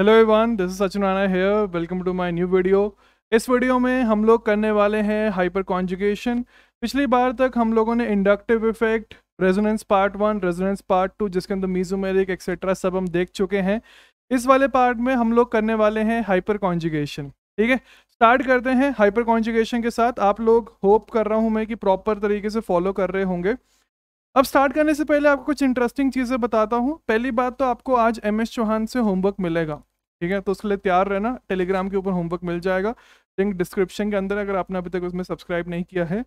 Hello everyone this is Sachin Rana here welcome to my new video इस video में हम लोग करने वाले हैं हाइपर कॉन्जुगेशन पिछली बार तक हम लोगों ने inductive effect resonance part one resonance part two जिसके अंदर मीजोमेरिक एक्सेट्रा सब हम देख चुके हैं इस वाले पार्ट में हम लोग करने वाले हैं हाइपर कॉन्जुगेशन ठीक है स्टार्ट करते हैं हाइपर कॉन्जुगेशन के साथ आप लोग होप कर रहा हूँ मैं कि प्रॉपर तरीके से फॉलो कर रहे होंगे अब स्टार्ट करने से पहले आपको कुछ इंटरेस्टिंग चीज़ें बताता हूँ पहली बात तो आपको आज एम एस चौहान से होमवर्क मिलेगा ठीक है तो उसके लिए तैयार रहना टेलीग्राम के ऊपर होमवर्क मिल जाएगा लिंक डिस्क्रिप्शन के अंदर अगर आपने अभी तक उसमें सब्सक्राइब नहीं किया है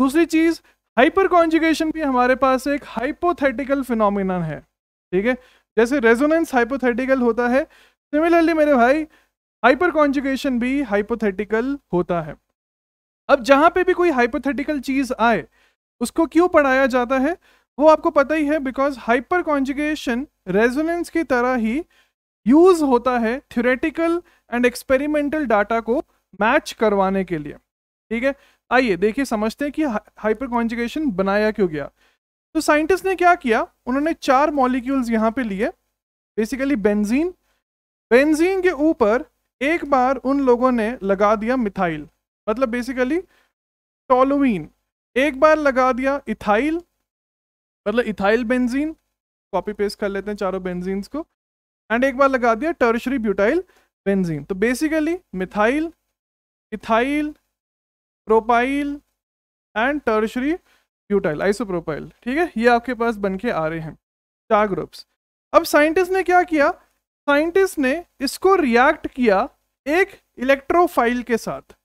दूसरी चीज़ हाइपर कॉन्जुगेशन भी हमारे पास एक हाइपोथेटिकल फिनोमिन है ठीक है जैसे रेजोनेंस हाइपोथेटिकल होता है सिमिलरली मेरे भाई हाइपर कॉन्जुगेशन भी हाइपोथेटिकल होता है अब जहाँ पे भी कोई हाइपोथेटिकल चीज़ आए उसको क्यों पढ़ाया जाता है वो आपको पता ही है बिकॉज हाइपर कॉन्जुगेशन रेजोनेंस की तरह ही यूज होता है थ्योरेटिकल एंड एक्सपेरिमेंटल डाटा को मैच करवाने के लिए ठीक है आइए देखिए समझते हैं कि हाइपर कॉन्जुगेशन बनाया क्यों गया तो साइंटिस्ट ने क्या किया उन्होंने चार मॉलिक्यूल्स यहाँ पे लिए बेसिकली बेंजीन बेंजीन के ऊपर एक बार उन लोगों ने लगा दिया मिथाइल मतलब बेसिकली टोलोवीन एक बार लगा दिया इथाइल मतलब इथाइल बेंजीन कॉपी पेस्ट कर लेते हैं चारों बेंजीन को एंड एक बार लगा दिया टर्शरी ब्यूटाइल बेंजीन तो basically methyl ethyl propyl and tertiary butyl isopropyl ठीक है ये आपके पास बन के आ रहे हैं चार ग्रुप्स अब साइंटिस्ट ने क्या किया साइंटिस्ट ने इसको रिएक्ट किया एक इलेक्ट्रोफाइल के साथ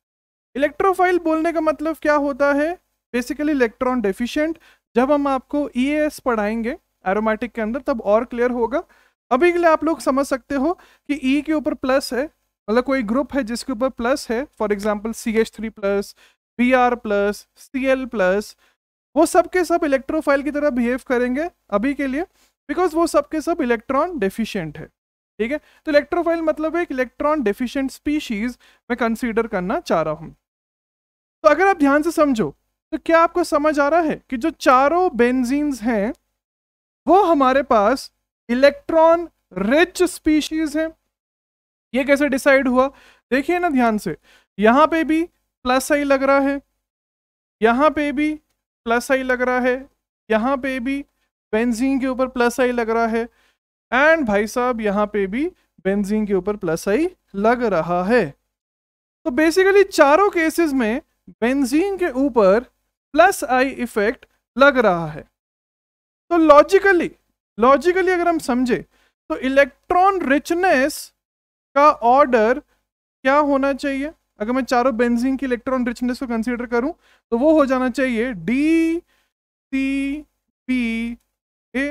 इलेक्ट्रोफाइल बोलने का मतलब क्या होता है बेसिकली इलेक्ट्रॉन डेफिशियंट जब हम आपको ई e पढ़ाएंगे एरोमेटिक के अंदर तब और क्लियर होगा अभी के लिए आप लोग समझ सकते हो कि ई e के ऊपर प्लस है मतलब कोई ग्रुप है जिसके ऊपर प्लस है for example C H three plus B R plus C L plus वो सब के सब इलेक्ट्रोफाइल की तरह बिहेव करेंगे अभी के लिए बिकॉज वो सब के सब इलेक्ट्रॉन डेफिशियंट है ठीक है तो इलेक्ट्रोफाइल मतलब एक इलेक्ट्रॉन डेफिशियंट स्पीशीज मैं कंसिडर करना चाह रहा हूँ तो अगर आप ध्यान से समझो तो क्या आपको समझ आ रहा है कि जो चारों बेंजीन्स हैं वो हमारे पास इलेक्ट्रॉन रिच स्पीशीज हैं ये कैसे डिसाइड हुआ देखिए ना ध्यान से यहाँ पे भी प्लस आई लग रहा है यहाँ पे भी प्लस आई लग रहा है यहाँ पे भी बेंजीन के ऊपर प्लस आई लग रहा है एंड भाई साहब यहाँ पे भी बेंजीन के ऊपर प्लस आई लग रहा है तो बेसिकली चारों केसेस में बेंजीन के ऊपर प्लस आई इफेक्ट लग रहा है तो लॉजिकली लॉजिकली अगर हम समझे तो इलेक्ट्रॉन रिचनेस का ऑर्डर क्या होना चाहिए अगर मैं चारों बेंजीन की इलेक्ट्रॉन रिचनेस को कंसीडर करूं तो वो हो जाना चाहिए D C P A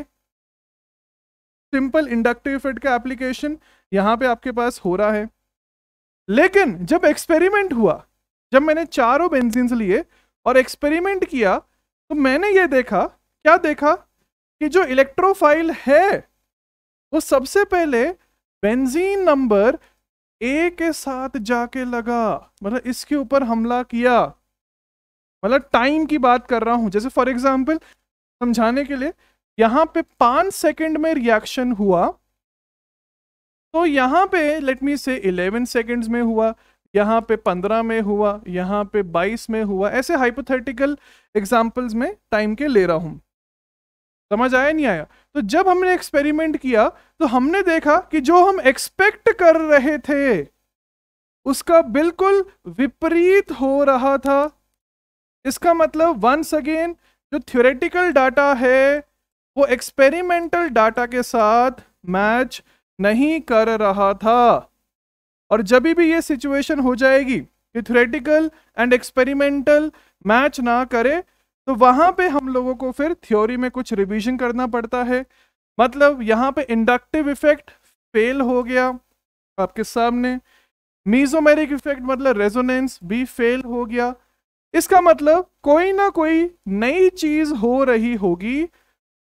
simple inductive effect का एप्लीकेशन यहां पे आपके पास हो रहा है लेकिन जब एक्सपेरिमेंट हुआ जब मैंने चारों बेंजीन लिए और एक्सपेरिमेंट किया तो मैंने ये देखा क्या देखा कि जो इलेक्ट्रोफाइल है वो सबसे पहले बेंजीन नंबर ए के साथ जाके लगा मतलब इसके ऊपर हमला किया मतलब टाइम की बात कर रहा हूं जैसे फॉर एग्जाम्पल समझाने के लिए यहां पे पांच सेकंड में रिएक्शन हुआ तो यहां पे लेट मी से इलेवन सेकंड्स में हुआ यहाँ पे पंद्रह में हुआ यहाँ पे बाईस में हुआ ऐसे हाइपोथेटिकल एग्जाम्पल्स में टाइम के ले रहा हूँ समझ आया नहीं आया तो जब हमने एक्सपेरिमेंट किया तो हमने देखा कि जो हम एक्सपेक्ट कर रहे थे उसका बिल्कुल विपरीत हो रहा था इसका मतलब वंस अगेन जो थ्योरेटिकल डाटा है वो एक्सपेरिमेंटल डाटा के साथ मैच नहीं कर रहा था और जब भी ये सिचुएशन हो जाएगी कि थ्योरेटिकल एंड एक्सपेरिमेंटल मैच ना करे तो वहाँ पे हम लोगों को फिर थ्योरी में कुछ रिवीजन करना पड़ता है मतलब यहाँ पे इंडक्टिव इफेक्ट फेल हो गया आपके सामने मीजोमेरिक इफेक्ट मतलब रेजोनेंस भी फेल हो गया इसका मतलब कोई ना कोई नई चीज हो रही होगी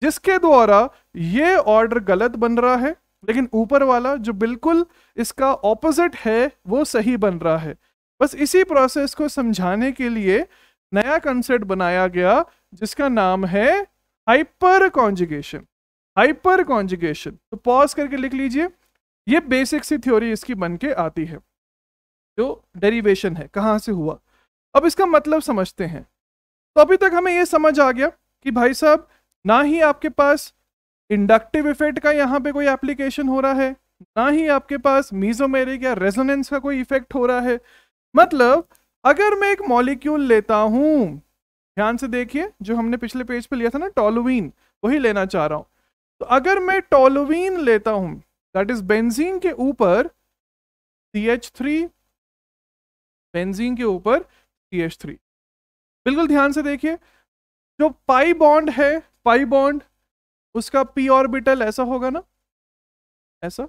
जिसके द्वारा ये ऑर्डर गलत बन रहा है लेकिन ऊपर वाला जो बिल्कुल इसका ऑपोजिट है वो सही बन रहा है बस इसी प्रोसेस को समझाने के लिए नया कंसेप्ट बनाया गया जिसका नाम है हाइपर कॉन्जुगेशन हाइपर कॉन्जुगेशन तो पॉज करके लिख लीजिए ये बेसिक सी थ्योरी इसकी बन के आती है जो डेरिवेशन है कहाँ से हुआ अब इसका मतलब समझते हैं तो अभी तक हमें ये समझ आ गया कि भाई साहब ना ही आपके पास इंडक्टिव इफेक्ट का यहाँ पे कोई एप्लीकेशन हो रहा है ना ही आपके पास मीजोमेरिक या रेजोनेंस का कोई इफेक्ट हो रहा है मतलब अगर मैं एक मॉलिक्यूल लेता हूं ध्यान से देखिए जो हमने पिछले पेज पे लिया था ना टोलोवीन वही लेना चाह रहा हूं तो अगर मैं टोलोवीन लेता हूं दैट इज बेंजीन के ऊपर सी एच थ्री बेंजीन के ऊपर सी एच थ्री बिल्कुल ध्यान से देखिए जो पाई बॉन्ड है पाई बॉन्ड उसका पी ऑर्बिटल ऐसा होगा ना ऐसा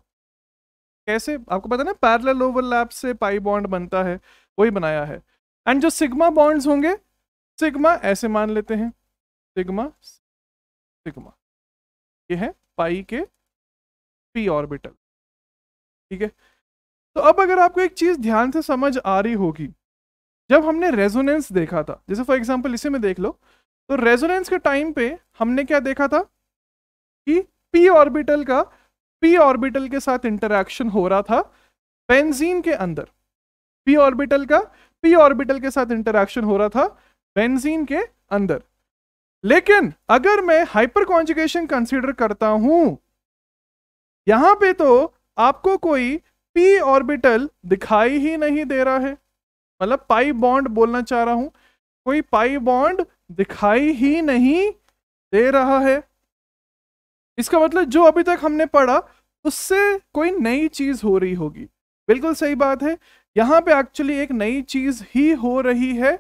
कैसे आपको पता ना पैरेलल ओवरलैप से पाई बॉन्ड बनता है वही बनाया है एंड जो सिग्मा बॉन्ड्स होंगे सिग्मा ऐसे मान लेते हैं सिग्मा सिग्मा ये है पाई के पी ऑर्बिटल ठीक है तो अब अगर आपको एक चीज़ ध्यान से समझ आ रही होगी जब हमने रेजोनेंस देखा था जैसे फॉर एग्जांपल इसी में देख लो तो रेजोनेंस के टाइम पे हमने क्या देखा था कि पी ऑर्बिटल का पी ऑर्बिटल के साथ इंटरेक्शन हो रहा था बेंजीन के अंदर पी ऑर्बिटल का पी ऑर्बिटल के साथ इंटरेक्शन हो रहा था बेंजीन के अंदर लेकिन अगर मैं हाइपर कॉन्जुगेशन कंसीडर करता हूं यहां पे तो आपको कोई पी ऑर्बिटल दिखाई ही नहीं दे रहा है मतलब पाई बॉन्ड बोलना चाह रहा हूं कोई पाई बॉन्ड दिखाई ही नहीं दे रहा है इसका मतलब जो अभी तक हमने पढ़ा उससे कोई नई चीज़ हो रही होगी बिल्कुल सही बात है यहाँ पे एक्चुअली एक नई चीज़ ही हो रही है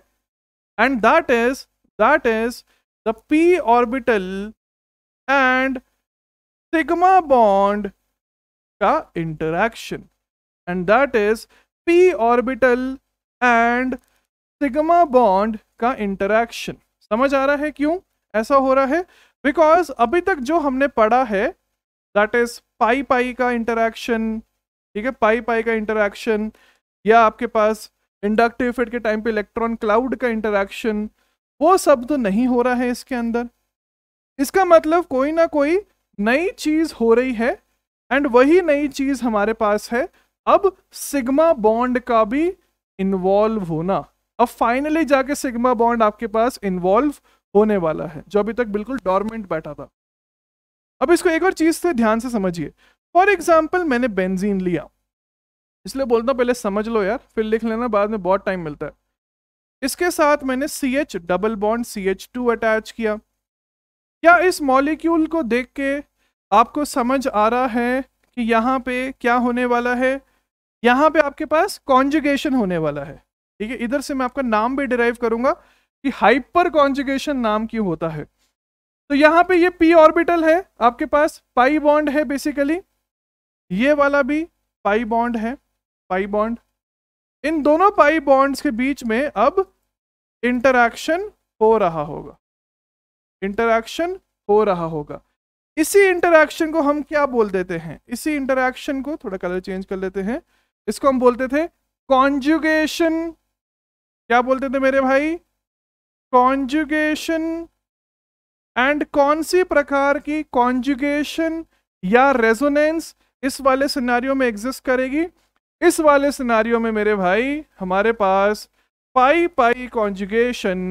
and that is that is the p orbital and sigma bond का interaction and that is p orbital and sigma bond का इंटरक्शन समझ आ रहा है क्यों ऐसा हो रहा है बिकॉज अभी तक जो हमने पढ़ा है दैट इज पाई पाई का इंटरेक्शन ठीक है पाई पाई का इंटरेक्शन या आपके पास इंडक्टिव इफेक्ट के टाइम पे इलेक्ट्रॉन क्लाउड का इंटरेक्शन वो सब तो नहीं हो रहा है इसके अंदर इसका मतलब कोई ना कोई नई चीज हो रही है एंड वही नई चीज हमारे पास है अब सिग्मा बॉन्ड का भी इन्वॉल्व होना अब फाइनली जाके सिग्मा बॉन्ड आपके पास इन्वॉल्व होने वाला है जो अभी तक बिल्कुल डॉर्मेंट बैठा था अब इसको एक और चीज़ से ध्यान से समझिए फॉर एग्जाम्पल मैंने बेंजीन लिया इसलिए बोलता हूँ पहले समझ लो यार फिर लिख लेना बाद में बहुत टाइम मिलता है इसके साथ मैंने C H double bond C H two attach किया क्या इस मॉलिक्यूल को देख के आपको समझ आ रहा है कि यहाँ पे क्या होने वाला है यहाँ पे आपके पास कॉन्जुगेशन होने वाला है ठीक है इधर से मैं आपका नाम भी डिराइव करूंगा कि हाइपर कॉन्जुगेशन नाम क्यों होता है तो यहाँ पे ये पी ऑर्बिटल है आपके पास पाई बॉन्ड है बेसिकली ये वाला भी पाई बॉन्ड है पाई बॉन्ड इन दोनों पाई बॉन्ड्स के बीच में अब इंटरैक्शन हो रहा होगा इंटरैक्शन हो रहा होगा इसी इंटरैक्शन को हम क्या बोल देते हैं इसी इंटरैक्शन को थोड़ा कलर चेंज कर लेते हैं इसको हम बोलते थे कॉन्जुगेशन क्या बोलते थे मेरे भाई कॉन्जुगेशन एंड कौन सी प्रकार की कॉन्जुगेशन या रेजोनेंस इस वाले सिनारियों में एग्जिस्ट करेगी इस वाले सिनारियों में मेरे भाई हमारे पास पाई पाई कॉन्जुगेशन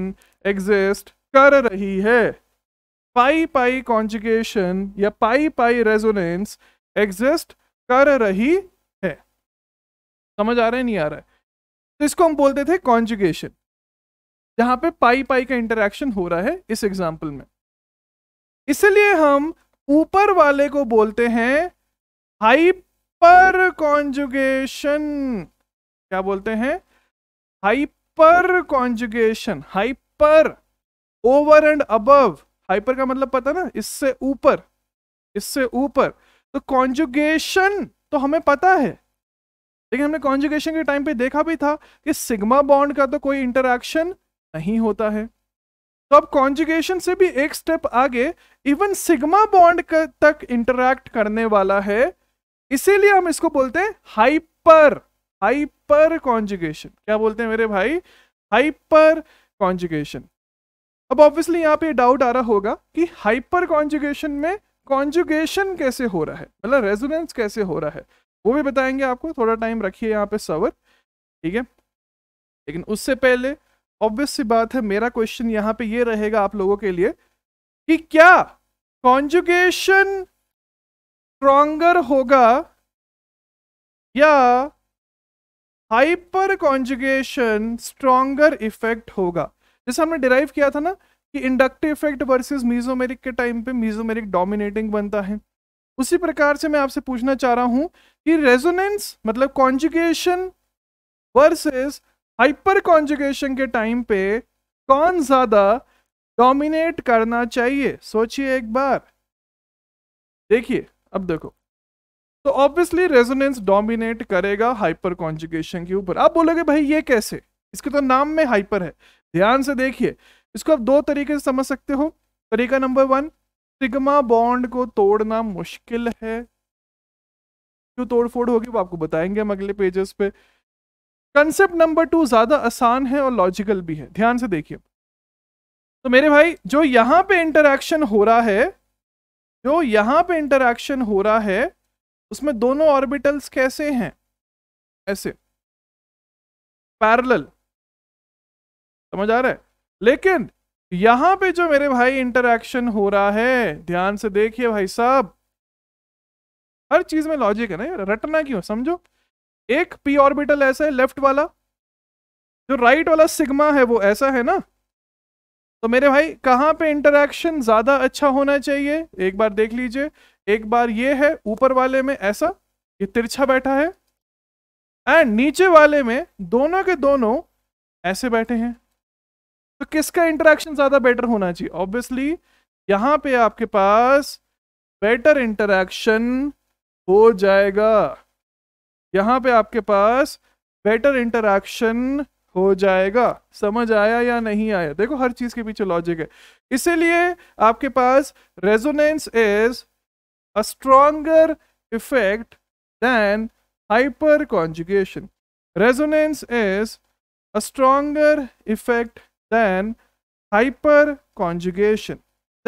एग्जिस्ट कर रही है पाई पाई कॉन्जुगेशन या पाई पाई रेजोनेंस एग्जिस्ट कर रही है समझ आ रहा है नहीं आ रहा है तो इसको हम बोलते थे कॉन्जुगेशन जहां पे पाई पाई का इंटरेक्शन हो रहा है इस एग्जाम्पल में इसलिए हम ऊपर वाले को बोलते हैं हाइपर कॉन्जुगेशन क्या बोलते हैं hyperconjugation hyper over and above hyper का मतलब पता ना इससे ऊपर इससे ऊपर तो कॉन्जुगेशन तो हमें पता है लेकिन हमने कॉन्जुगेशन के टाइम पे देखा भी था कि सिग्मा बॉन्ड का तो कोई इंटरेक्शन नहीं होता है तो अब कॉन्जुगेशन से भी एक स्टेप आगे इवन सिग्मा बॉन्ड तक इंटरैक्ट करने वाला है इसीलिए हम इसको बोलते हैं हाइपर हाइपर कॉन्जुगेशन क्या बोलते हैं मेरे भाई हाइपर कॉन्जुगेशन अब ऑब्वियसली यहाँ पे डाउट आ रहा होगा कि हाइपर कॉन्जुगेशन में कॉन्जुगेशन कैसे हो रहा है मतलब रेजोनेंस कैसे हो रहा है वो भी बताएंगे आपको थोड़ा टाइम रखिए यहाँ पे सवर ठीक है लेकिन उससे पहले ऑब्वियस सी बात है मेरा क्वेश्चन यहाँ पे ये रहेगा आप लोगों के लिए कि क्या कॉन्जुगेशन स्ट्रॉन्गर होगा या हाइपर कॉन्जुगेशन स्ट्रॉन्गर इफेक्ट होगा जैसे हमने डिराइव किया था ना कि इंडक्टिव इफेक्ट वर्सेस मीजोमेरिक के टाइम पे मीजोमेरिक डोमिनेटिंग बनता है उसी प्रकार से मैं आपसे पूछना चाह रहा हूं कि रेजोनेंस मतलब कॉन्जुगेशन वर्सेस हाइपर कॉन्जुगेशन के टाइम पे कौन ज्यादा डोमिनेट करना चाहिए सोचिए एक बार देखिए अब देखो तो ऑब्वियसली रेजोनेंस डोमिनेट करेगा हाइपर कॉन्जुगेशन के ऊपर आप बोलोगे भाई ये कैसे इसके तो नाम में हाइपर है ध्यान से देखिए इसको आप दो तरीके से समझ सकते हो तरीका नंबर वन सिग्मा बॉन्ड को तोड़ना मुश्किल है क्यों तोड़फोड़ होगी वो आपको बताएंगे हम अगले पेजेस पे कंसेप्ट नंबर टू ज़्यादा आसान है और लॉजिकल भी है ध्यान से देखिए तो मेरे भाई जो यहाँ पे इंटरक्शन हो रहा है जो यहाँ पे इंटरक्शन हो रहा है उसमें दोनों ऑर्बिटल्स कैसे हैं ऐसे पैरेलल समझ आ रहा है लेकिन यहां पे जो मेरे भाई इंटरक्शन हो रहा है ध्यान से देखिए भाई साहब हर चीज में लॉजिक है ना रटना क्यों समझो एक पी ऑर्बिटल ऐसा है लेफ्ट वाला जो राइट वाला सिग्मा है वो ऐसा है ना तो मेरे भाई कहाँ पे इंटरेक्शन ज़्यादा अच्छा होना चाहिए एक बार देख लीजिए एक बार ये है ऊपर वाले में ऐसा ये तिरछा बैठा है एंड नीचे वाले में दोनों के दोनों ऐसे बैठे हैं तो किसका इंटरेक्शन ज़्यादा बेटर होना चाहिए ऑब्वियसली यहाँ पे आपके पास बेटर इंटरेक्शन हो जाएगा यहाँ पे आपके पास बेटर इंटरक्शन हो जाएगा समझ आया या नहीं आया देखो हर चीज के पीछे लॉजिक है इसीलिए आपके पास resonance is a stronger effect than hyperconjugation resonance is a stronger effect than hyperconjugation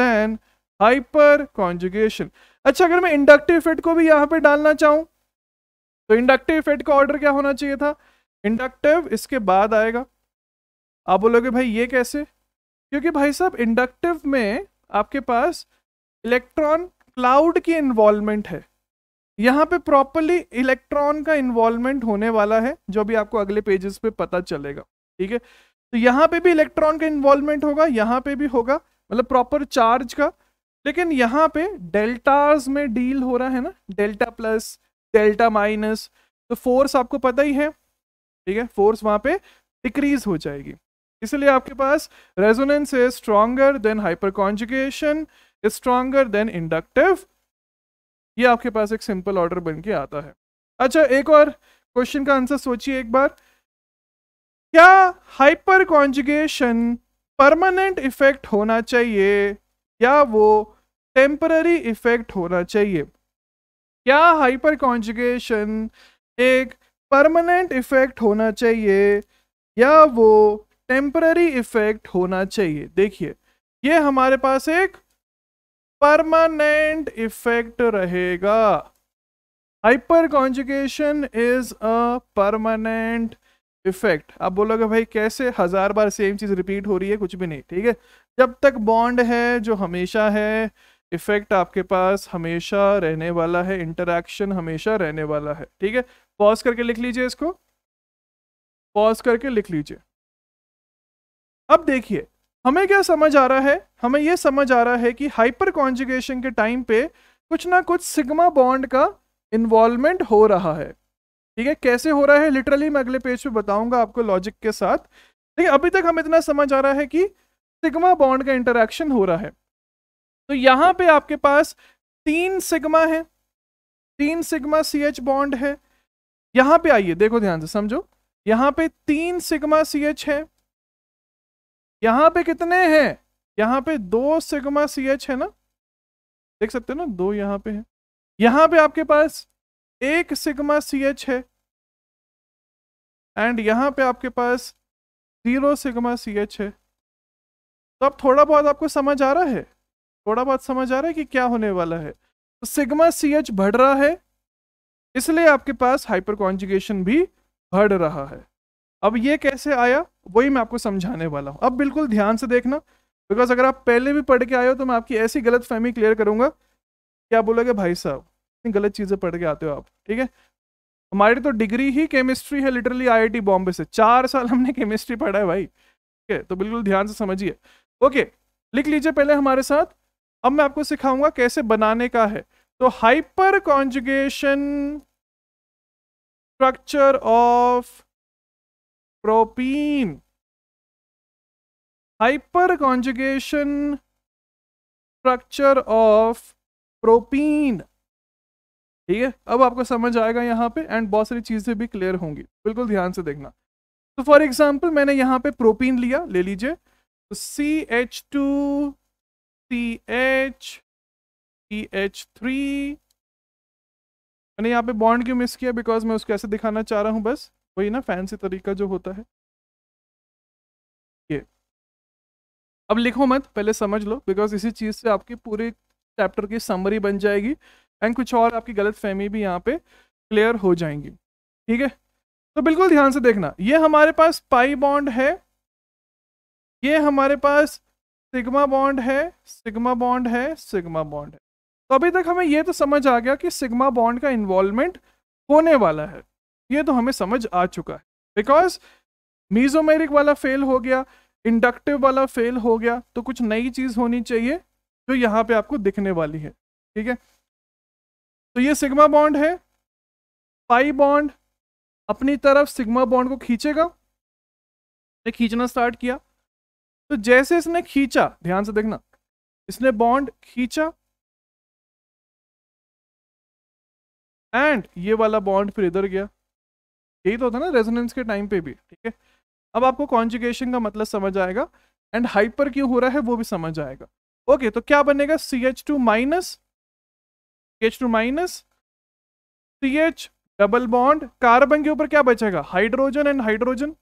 than hyperconjugation अच्छा अगर मैं इंडक्टिव इफेक्ट को भी यहां पे डालना चाहूं तो इंडक्टिव इफेक्ट का ऑर्डर क्या होना चाहिए था इंडक्टिव इसके बाद आएगा आप बोलोगे भाई ये कैसे क्योंकि भाई साहब इंडक्टिव में आपके पास इलेक्ट्रॉन क्लाउड की इन्वॉल्वमेंट है यहाँ पे प्रॉपरली इलेक्ट्रॉन का इन्वॉल्वमेंट होने वाला है जो भी आपको अगले पेजेस पे पता चलेगा ठीक है तो यहाँ पे भी इलेक्ट्रॉन का इन्वॉल्वमेंट होगा यहाँ पे भी होगा मतलब प्रॉपर चार्ज का लेकिन यहाँ पे डेल्टाज में डील हो रहा है ना डेल्टा प्लस डेल्टा माइनस तो फोर्स आपको पता ही है ठीक है फोर्स वहां पे डिक्रीज हो जाएगी इसलिए आपके पास resonance is stronger than hyperconjugation is stronger than inductive ये आपके पास एक सिंपल ऑर्डर बन के आता है अच्छा एक और क्वेश्चन का आंसर सोचिए एक बार क्या हाइपर कॉन्जुगेशन परमानेंट इफेक्ट होना चाहिए या वो टेम्पररी इफेक्ट होना चाहिए क्या हाइपर कॉन्जुगेशन एक परमानेंट इफेक्ट होना चाहिए या वो टेम्पररी इफेक्ट होना चाहिए देखिए ये हमारे पास एक परमानेंट इफेक्ट रहेगा hyperconjugation is a permanent effect आप बोलोगे भाई कैसे हजार बार सेम चीज रिपीट हो रही है कुछ भी नहीं ठीक है जब तक बॉन्ड है जो हमेशा है इफेक्ट आपके पास हमेशा रहने वाला है इंटरैक्शन हमेशा रहने वाला है ठीक है पॉज करके लिख लीजिए इसको पॉज करके लिख लीजिए अब देखिए हमें क्या समझ आ रहा है हमें यह समझ आ रहा है कि हाइपर कॉन्जुगेशन के टाइम पे कुछ ना कुछ सिग्मा बॉन्ड का इन्वॉल्वमेंट हो रहा है ठीक है कैसे हो रहा है लिटरली मैं अगले पेज पे बताऊंगा आपको लॉजिक के साथ देखिए अभी तक हम इतना समझ आ रहा है कि सिग्मा बॉन्ड का इंटरेक्शन हो रहा है तो यहां पे आपके पास तीन सिग्मा है तीन सिग्मा सी एच बॉन्ड है यहां पे आइए देखो ध्यान से समझो यहां पे तीन सिग्मा सी एच है यहां पे कितने हैं यहां पे दो सिग्मा सी एच है ना देख सकते हो ना दो यहां पे है यहां पे आपके पास एक सिग्मा सी एच है एंड यहां पे आपके पास जीरो सिग्मा सी एच है तो अब थोड़ा बहुत आपको समझ आ रहा है थोड़ा बहुत समझ आ रहा है कि क्या होने वाला है तो सिग्मा सी एच बढ़ रहा है इसलिए आपके पास हाइपर कॉन्जुगेशन भी बढ़ रहा है अब ये कैसे आया वही मैं आपको समझाने वाला हूँ अब बिल्कुल ध्यान से देखना बिकॉज अगर आप पहले भी पढ़ के आए हो तो मैं आपकी ऐसी गलत फहमी क्लियर करूंगा कि आप बोलोगे भाई साहब इतनी गलत चीज़ें पढ़ के आते हो आप ठीक है हमारी तो डिग्री ही केमिस्ट्री है लिटरली आईआईटी बॉम्बे से चार साल हमने केमिस्ट्री पढ़ा है भाई ठीक है तो बिल्कुल ध्यान से समझिए ओके लिख लीजिए पहले हमारे साथ अब मैं आपको सिखाऊंगा कैसे बनाने का है तो hyperconjugation structure of propene hyperconjugation structure of propene ठीक है अब आपको समझ आएगा यहां पे एंड बहुत सारी चीज़ें भी क्लियर होंगी बिल्कुल ध्यान से देखना तो फॉर एग्जाम्पल मैंने यहां पे प्रोपीन लिया ले लीजिए सी एच टू CH CH3 मैंने यहाँ पे बॉन्ड क्यों मिस किया बिकॉज मैं उसको ऐसे दिखाना चाह रहा हूँ बस वही ना फैंसी तरीका जो होता है ये अब लिखो मत पहले समझ लो बिकॉज इसी चीज़ से आपकी पूरे चैप्टर की समरी बन जाएगी एंड कुछ और आपकी गलत फहमी भी यहाँ पे क्लियर हो जाएंगी ठीक है तो बिल्कुल ध्यान से देखना ये हमारे पास पाई बॉन्ड है ये हमारे पास सिग्मा बॉन्ड है सिग्मा बॉन्ड है सिग्मा बॉन्ड है तो अभी तक हमें ये तो समझ आ गया कि सिग्मा बॉन्ड का इन्वॉल्वमेंट होने वाला है ये तो हमें समझ आ चुका है बिकॉज मीजोमेरिक वाला फेल हो गया इंडक्टिव वाला फेल हो गया तो कुछ नई चीज़ होनी चाहिए जो यहाँ पे आपको दिखने वाली है ठीक है तो ये सिग्मा बॉन्ड है पाई बॉन्ड अपनी तरफ सिग्मा बॉन्ड को खींचेगा खींचना स्टार्ट किया तो जैसे इसने खींचा ध्यान से देखना इसने बॉन्ड खींचा एंड ये वाला बॉन्ड फिर इधर गया यही तो होता ना रेजोनेंस के टाइम पे भी ठीक है अब आपको कॉन्जुगेशन का मतलब समझ आएगा एंड हाइपर क्यों हो रहा है वो भी समझ आएगा ओके okay, तो क्या बनेगा C H two minus C H two minus C H double bond carbon के ऊपर क्या बचेगा हाइड्रोजन एंड हाइड्रोजन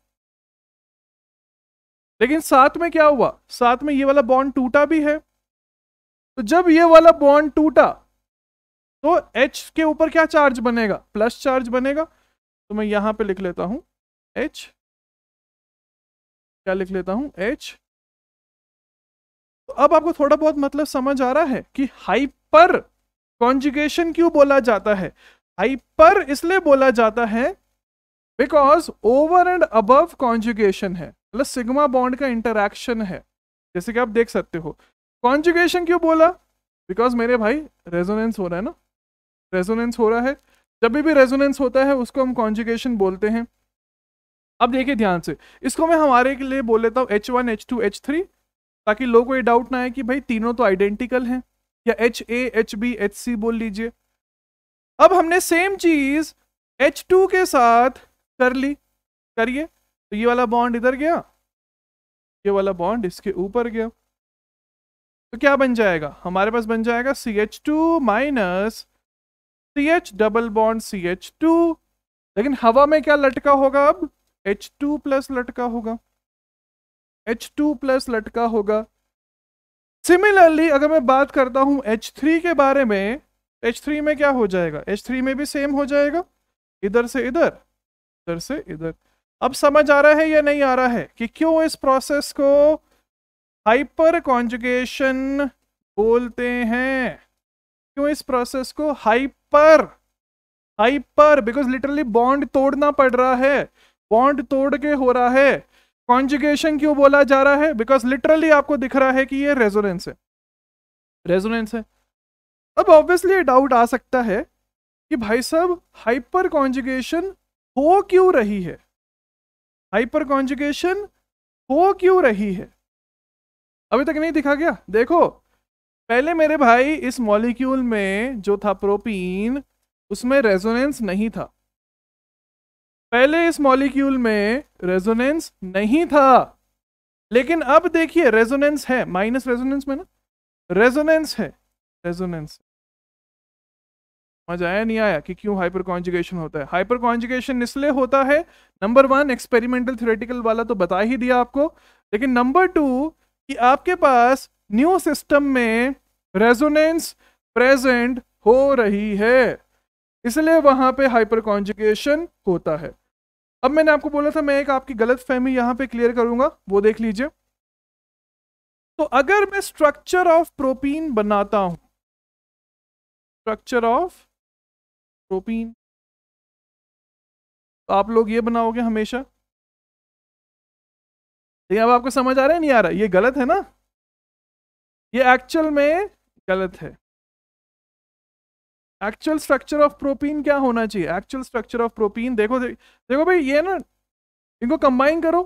लेकिन साथ में क्या हुआ साथ में ये वाला बॉन्ड टूटा भी है तो जब ये वाला बॉन्ड टूटा तो एच के ऊपर क्या चार्ज बनेगा प्लस चार्ज बनेगा तो मैं यहां पे लिख लेता हूं एच क्या लिख लेता हूं एच तो अब आपको थोड़ा बहुत मतलब समझ आ रहा है कि हाइपर कॉन्जुगेशन क्यों बोला जाता है हाइपर इसलिए बोला जाता है because over and above conjugation है मतलब सिग्मा बॉन्ड का इंटरेक्शन है जैसे कि आप देख सकते हो कॉन्जुगेशन क्यों बोला बिकॉज मेरे भाई रेजोनेंस हो रहा है ना रेजोनेंस हो रहा है जब भी रेजोनेंस होता है उसको हम कॉन्जुगेशन बोलते हैं अब देखिए ध्यान से इसको मैं हमारे के लिए बोल लेता हूँ H one H two H three ताकि लोगों को ये डाउट ना आए कि भाई तीनों तो आइडेंटिकल हैं या H A H B H C बोल लीजिए अब हमने सेम चीज एच टू के साथ कर ली करिए तो ये वाला बॉन्ड इधर गया ये वाला बॉन्ड इसके ऊपर गया तो क्या बन जाएगा हमारे पास बन जाएगा C H two minus C H double bond C H two लेकिन हवा में क्या लटका होगा अब एच टू प्लस लटका होगा एच टू प्लस लटका होगा सिमिलरली अगर मैं बात करता हूं एच थ्री के बारे में एच थ्री में क्या हो जाएगा एच थ्री में भी सेम हो जाएगा इधर से इधर इधर से इधर अब समझ आ रहा है या नहीं आ रहा है कि क्यों इस प्रोसेस को हाइपर कॉन्जुगेशन बोलते हैं क्यों इस प्रोसेस को hyper hyper because literally bond तोड़ना पड़ रहा है बॉन्ड तोड़ के हो रहा है कॉन्जुगेशन क्यों बोला जा रहा है बिकॉज लिटरली आपको दिख रहा है कि ये रेजोनेंस है रेजोनेंस है अब ऑब्वियसली डाउट आ सकता है कि भाई साहब हाइपर कॉन्जुगेशन हो क्यों रही है हाइपर कॉन्जुगेशन हो क्यों रही है अभी तक नहीं दिखा गया देखो पहले मेरे भाई इस मॉलिक्यूल में जो था प्रोपीन उसमें रेजोनेंस नहीं था पहले इस मॉलिक्यूल में रेजोनेंस नहीं था लेकिन अब देखिए रेजोनेंस है माइनस रेजोनेंस में ना रेजोनेंस है रेजोनेंस मजा आया नहीं आया कि क्यों हाइपर कॉन्जुगेशन होता है हाइपर कॉन्जुगेशन इसलिए होता है नंबर वन एक्सपेरिमेंटल थ्योरेटिकल वाला तो बता ही दिया आपको लेकिन नंबर टू कि आपके पास न्यू सिस्टम में रेजोनेंस प्रेजेंट हो रही है इसलिए वहां पे हाइपर कॉन्जुगेशन होता है अब मैंने आपको बोला था मैं एक आपकी गलत फहमी यहां पे क्लियर करूंगा वो देख लीजिए तो अगर मैं स्ट्रक्चर ऑफ प्रोपीन बनाता हूं स्ट्रक्चर ऑफ प्रोपीन तो आप लोग ये बनाओगे हमेशा लेकिन अब आपको समझ आ रहा है नहीं आ रहा ये गलत है ना ये एक्चुअल में गलत है एक्चुअल स्ट्रक्चर ऑफ प्रोपीन क्या होना चाहिए एक्चुअल स्ट्रक्चर ऑफ प्रोपीन देखो दे, देखो भाई ये ना इनको कंबाइन करो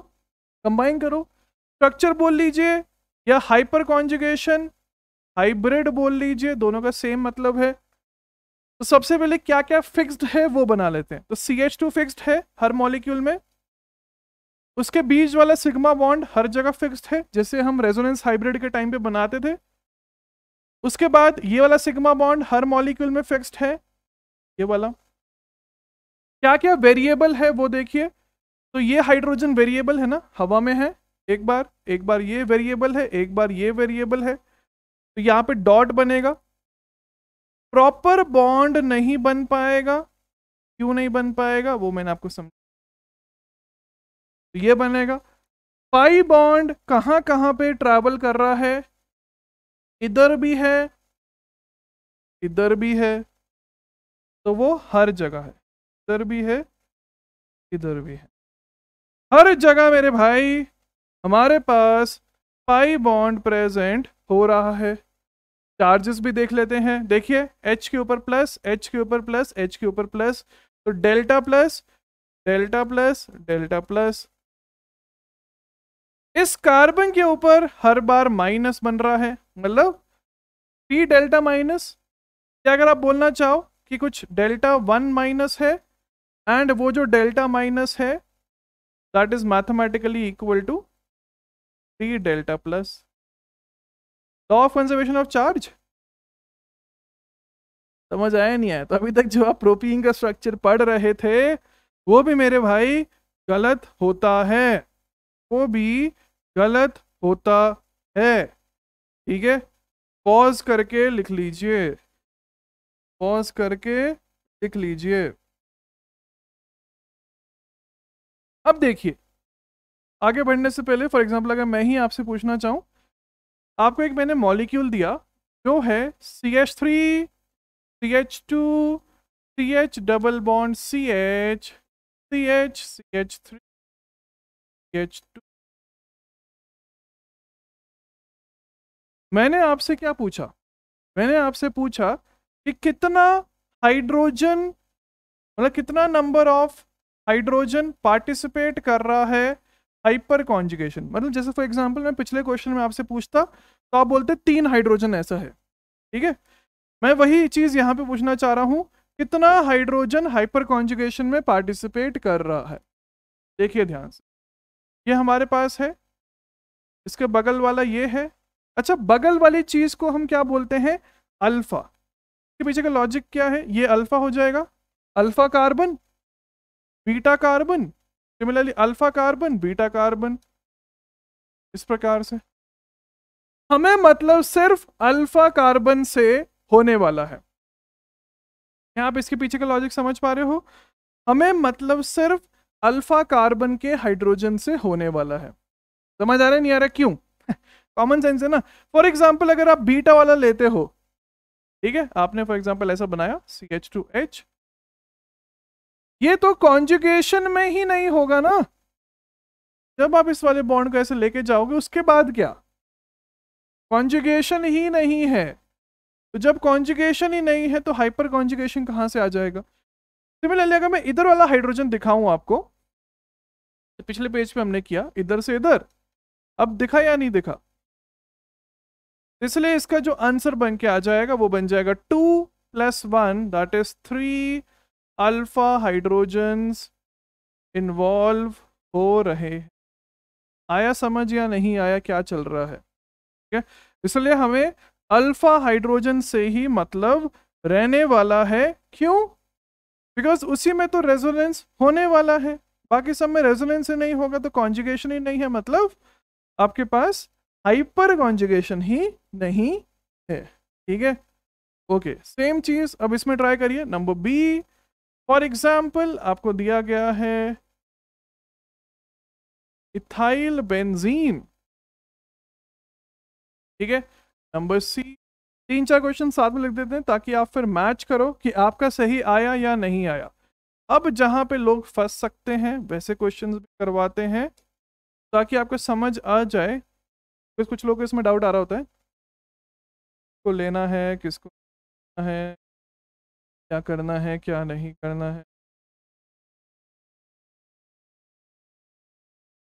कंबाइन करो स्ट्रक्चर बोल लीजिए या हाइपर कॉन्जुगेशन हाइब्रिड बोल लीजिए दोनों का सेम मतलब है तो सबसे पहले क्या क्या फिक्स्ड है वो बना लेते हैं तो सी एच टू फिक्सड है हर मॉलिक्यूल में उसके बीच वाला सिग्मा बॉन्ड हर जगह फिक्स्ड है जैसे हम रेजोनेंस हाइब्रिड के टाइम पे बनाते थे उसके बाद ये वाला सिग्मा बॉन्ड हर मॉलिक्यूल में फिक्स्ड है ये वाला क्या क्या वेरिएबल है वो देखिए तो ये हाइड्रोजन वेरिएबल है ना हवा में है एक बार एक बार ये वेरिएबल है एक बार ये वेरिएबल है तो यहाँ पे डॉट बनेगा प्रॉपर बॉन्ड नहीं बन पाएगा क्यों नहीं बन पाएगा वो मैंने आपको समझ तो ये बनेगा पाई बॉन्ड कहाँ कहाँ पे ट्रैवल कर रहा है इधर भी है इधर भी है तो वो हर जगह है इधर भी है इधर भी है हर जगह मेरे भाई हमारे पास पाई बॉन्ड प्रेजेंट हो रहा है चार्जेस भी देख लेते हैं देखिए एच के ऊपर प्लस एच के ऊपर प्लस एच के ऊपर प्लस तो delta plus delta plus delta plus इस कार्बन के ऊपर हर बार माइनस बन रहा है मतलब पी डेल्टा माइनस या अगर आप बोलना चाहो कि कुछ डेल्टा वन माइनस है एंड वो जो डेल्टा माइनस है that is mathematically equal to P delta plus law of conservation of charge समझ आया नहीं आया तो अभी तक जो आप प्रोपीन का स्ट्रक्चर पढ़ रहे थे वो भी मेरे भाई गलत होता है वो भी गलत होता है ठीक है पॉज करके लिख लीजिए पॉज करके लिख लीजिए अब देखिए आगे बढ़ने से पहले फॉर एग्जांपल अगर मैं ही आपसे पूछना चाहूं आपको एक मैंने मॉलिक्यूल दिया जो है C H three C H two C H double bond C H C H C H three C H two मैंने आपसे क्या पूछा मैंने आपसे पूछा कि कितना हाइड्रोजन मतलब कितना नंबर ऑफ हाइड्रोजन पार्टिसिपेट कर रहा है हाइपर कॉन्जुगेशन मतलब जैसे फॉर एग्जाम्पल मैं पिछले क्वेश्चन में आपसे पूछता तो आप बोलते तीन हाइड्रोजन ऐसा है ठीक है मैं वही चीज़ यहाँ पे पूछना चाह रहा हूँ कितना हाइड्रोजन हाइपर कॉन्जुगेशन में पार्टिसिपेट कर रहा है देखिए ध्यान से ये हमारे पास है इसके बगल वाला ये है अच्छा बगल वाली चीज़ को हम क्या बोलते हैं अल्फ़ा के पीछे का लॉजिक क्या है ये अल्फ़ा हो जाएगा alpha carbon beta carbon similarly alpha carbon beta carbon इस प्रकार से हमें मतलब सिर्फ अल्फा कार्बन से होने वाला है क्या आप इसके पीछे का लॉजिक समझ पा रहे हो हमें मतलब सिर्फ अल्फा कार्बन के हाइड्रोजन से होने वाला है समझ आ रहा है नहीं आ रहा क्यों कॉमन सेंस है ना फॉर एग्जाम्पल अगर आप बीटा वाला लेते हो ठीक है आपने फॉर एग्जाम्पल ऐसा बनाया सी एच टू एच ये तो कॉन्जुगेशन में ही नहीं होगा ना जब आप इस वाले बॉन्ड को ऐसे लेके जाओगे उसके बाद क्या कॉन्जुगेशन ही नहीं है तो जब कॉन्जुगेशन ही नहीं है तो हाइपर कॉन्जुगेशन कहाँ से आ जाएगा सिमिलरली अगर मैं इधर वाला हाइड्रोजन दिखाऊं आपको तो पिछले पेज पे हमने किया इधर से इधर अब दिखा या नहीं दिखा इसलिए इसका जो आंसर बन के आ जाएगा वो बन जाएगा two plus one that is three alpha hydrogens involve हो रहे आया समझ या नहीं आया क्या चल रहा है ठीक है इसलिए हमें अल्फा हाइड्रोजन से ही मतलब रहने वाला है क्यों बिकॉज उसी में तो रेजोनेंस होने वाला है बाकी सब में रेजोनेंस ही नहीं होगा तो कॉन्जुगेशन ही नहीं है मतलब आपके पास हाइपर कॉन्जुगेशन ही नहीं है ठीक है ओके सेम चीज अब इसमें ट्राई करिए नंबर बी फॉर एग्जाम्पल आपको दिया गया है इथाइल बेंजीन ठीक है नंबर सी तीन चार क्वेश्चन साथ में लिख देते हैं ताकि आप फिर मैच करो कि आपका सही आया या नहीं आया अब जहां पे लोग फंस सकते हैं वैसे क्वेश्चंस भी करवाते हैं ताकि आपको समझ आ जाए कुछ लोग इसमें डाउट आ रहा होता है किसको लेना है किसको लेना है क्या करना है क्या नहीं करना है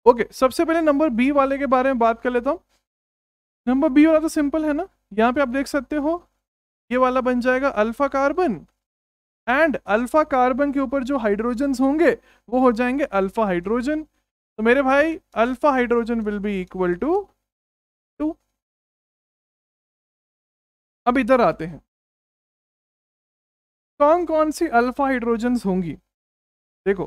ओके okay, सबसे पहले नंबर बी वाले के बारे में बात कर लेता हूँ नंबर बी वाला तो सिंपल है ना यहाँ पे आप देख सकते हो ये वाला बन जाएगा alpha carbon and alpha carbon के ऊपर जो हाइड्रोजन होंगे वो हो जाएंगे अल्फा हाइड्रोजन तो मेरे भाई alpha hydrogen will be equal to two अब इधर आते हैं कौन कौन सी अल्फा हाइड्रोजन्स होंगी देखो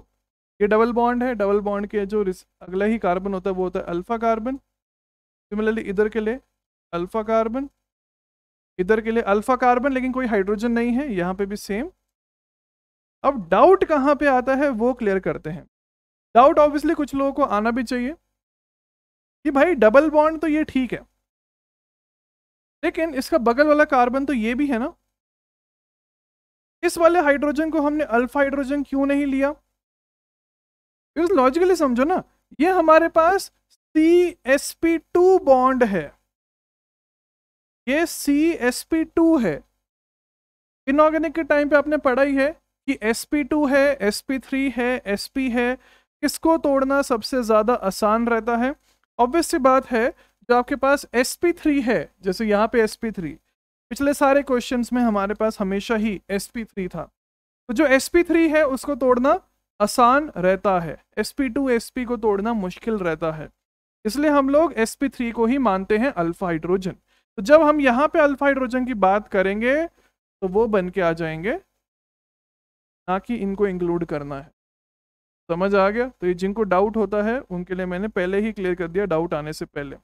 ये डबल बॉन्ड है डबल बॉन्ड के जो अगला ही कार्बन होता है वो होता है अल्फा कार्बन सिमिलरली इधर के लिए अल्फा कार्बन इधर के लिए अल्फा कार्बन लेकिन कोई हाइड्रोजन नहीं है यहाँ पे भी सेम अब डाउट कहाँ पे आता है वो क्लियर करते हैं डाउट ऑब्वियसली कुछ लोगों को आना भी चाहिए कि भाई डबल बॉन्ड तो ये ठीक है लेकिन इसका बगल वाला कार्बन तो ये भी है ना इस वाले हाइड्रोजन को हमने अल्फा हाइड्रोजन क्यों नहीं लिया लॉजिकली समझो ना ये हमारे पास C S P two bond है ये सी एस पी टू है इनऑर्गेनिक के टाइम पे आपने पढ़ा ही है कि एस पी टू है एस पी थ्री है एस पी है इसको तोड़ना सबसे ज़्यादा आसान रहता है ऑब्वियस सी बात है जो आपके पास एस पी थ्री है जैसे यहाँ पे एस पी थ्री पिछले सारे क्वेश्चन में हमारे पास हमेशा ही एस था तो जो एस है उसको तोड़ना आसान रहता है S P two S P को तोड़ना मुश्किल रहता है इसलिए हम लोग एस पी थ्री को ही मानते हैं अल्फा हाइड्रोजन तो जब हम यहाँ पे अल्फा हाइड्रोजन की बात करेंगे तो वो बन के आ जाएंगे ना कि इनको इंक्लूड करना है समझ आ गया तो ये जिनको डाउट होता है उनके लिए मैंने पहले ही क्लियर कर दिया डाउट आने से पहले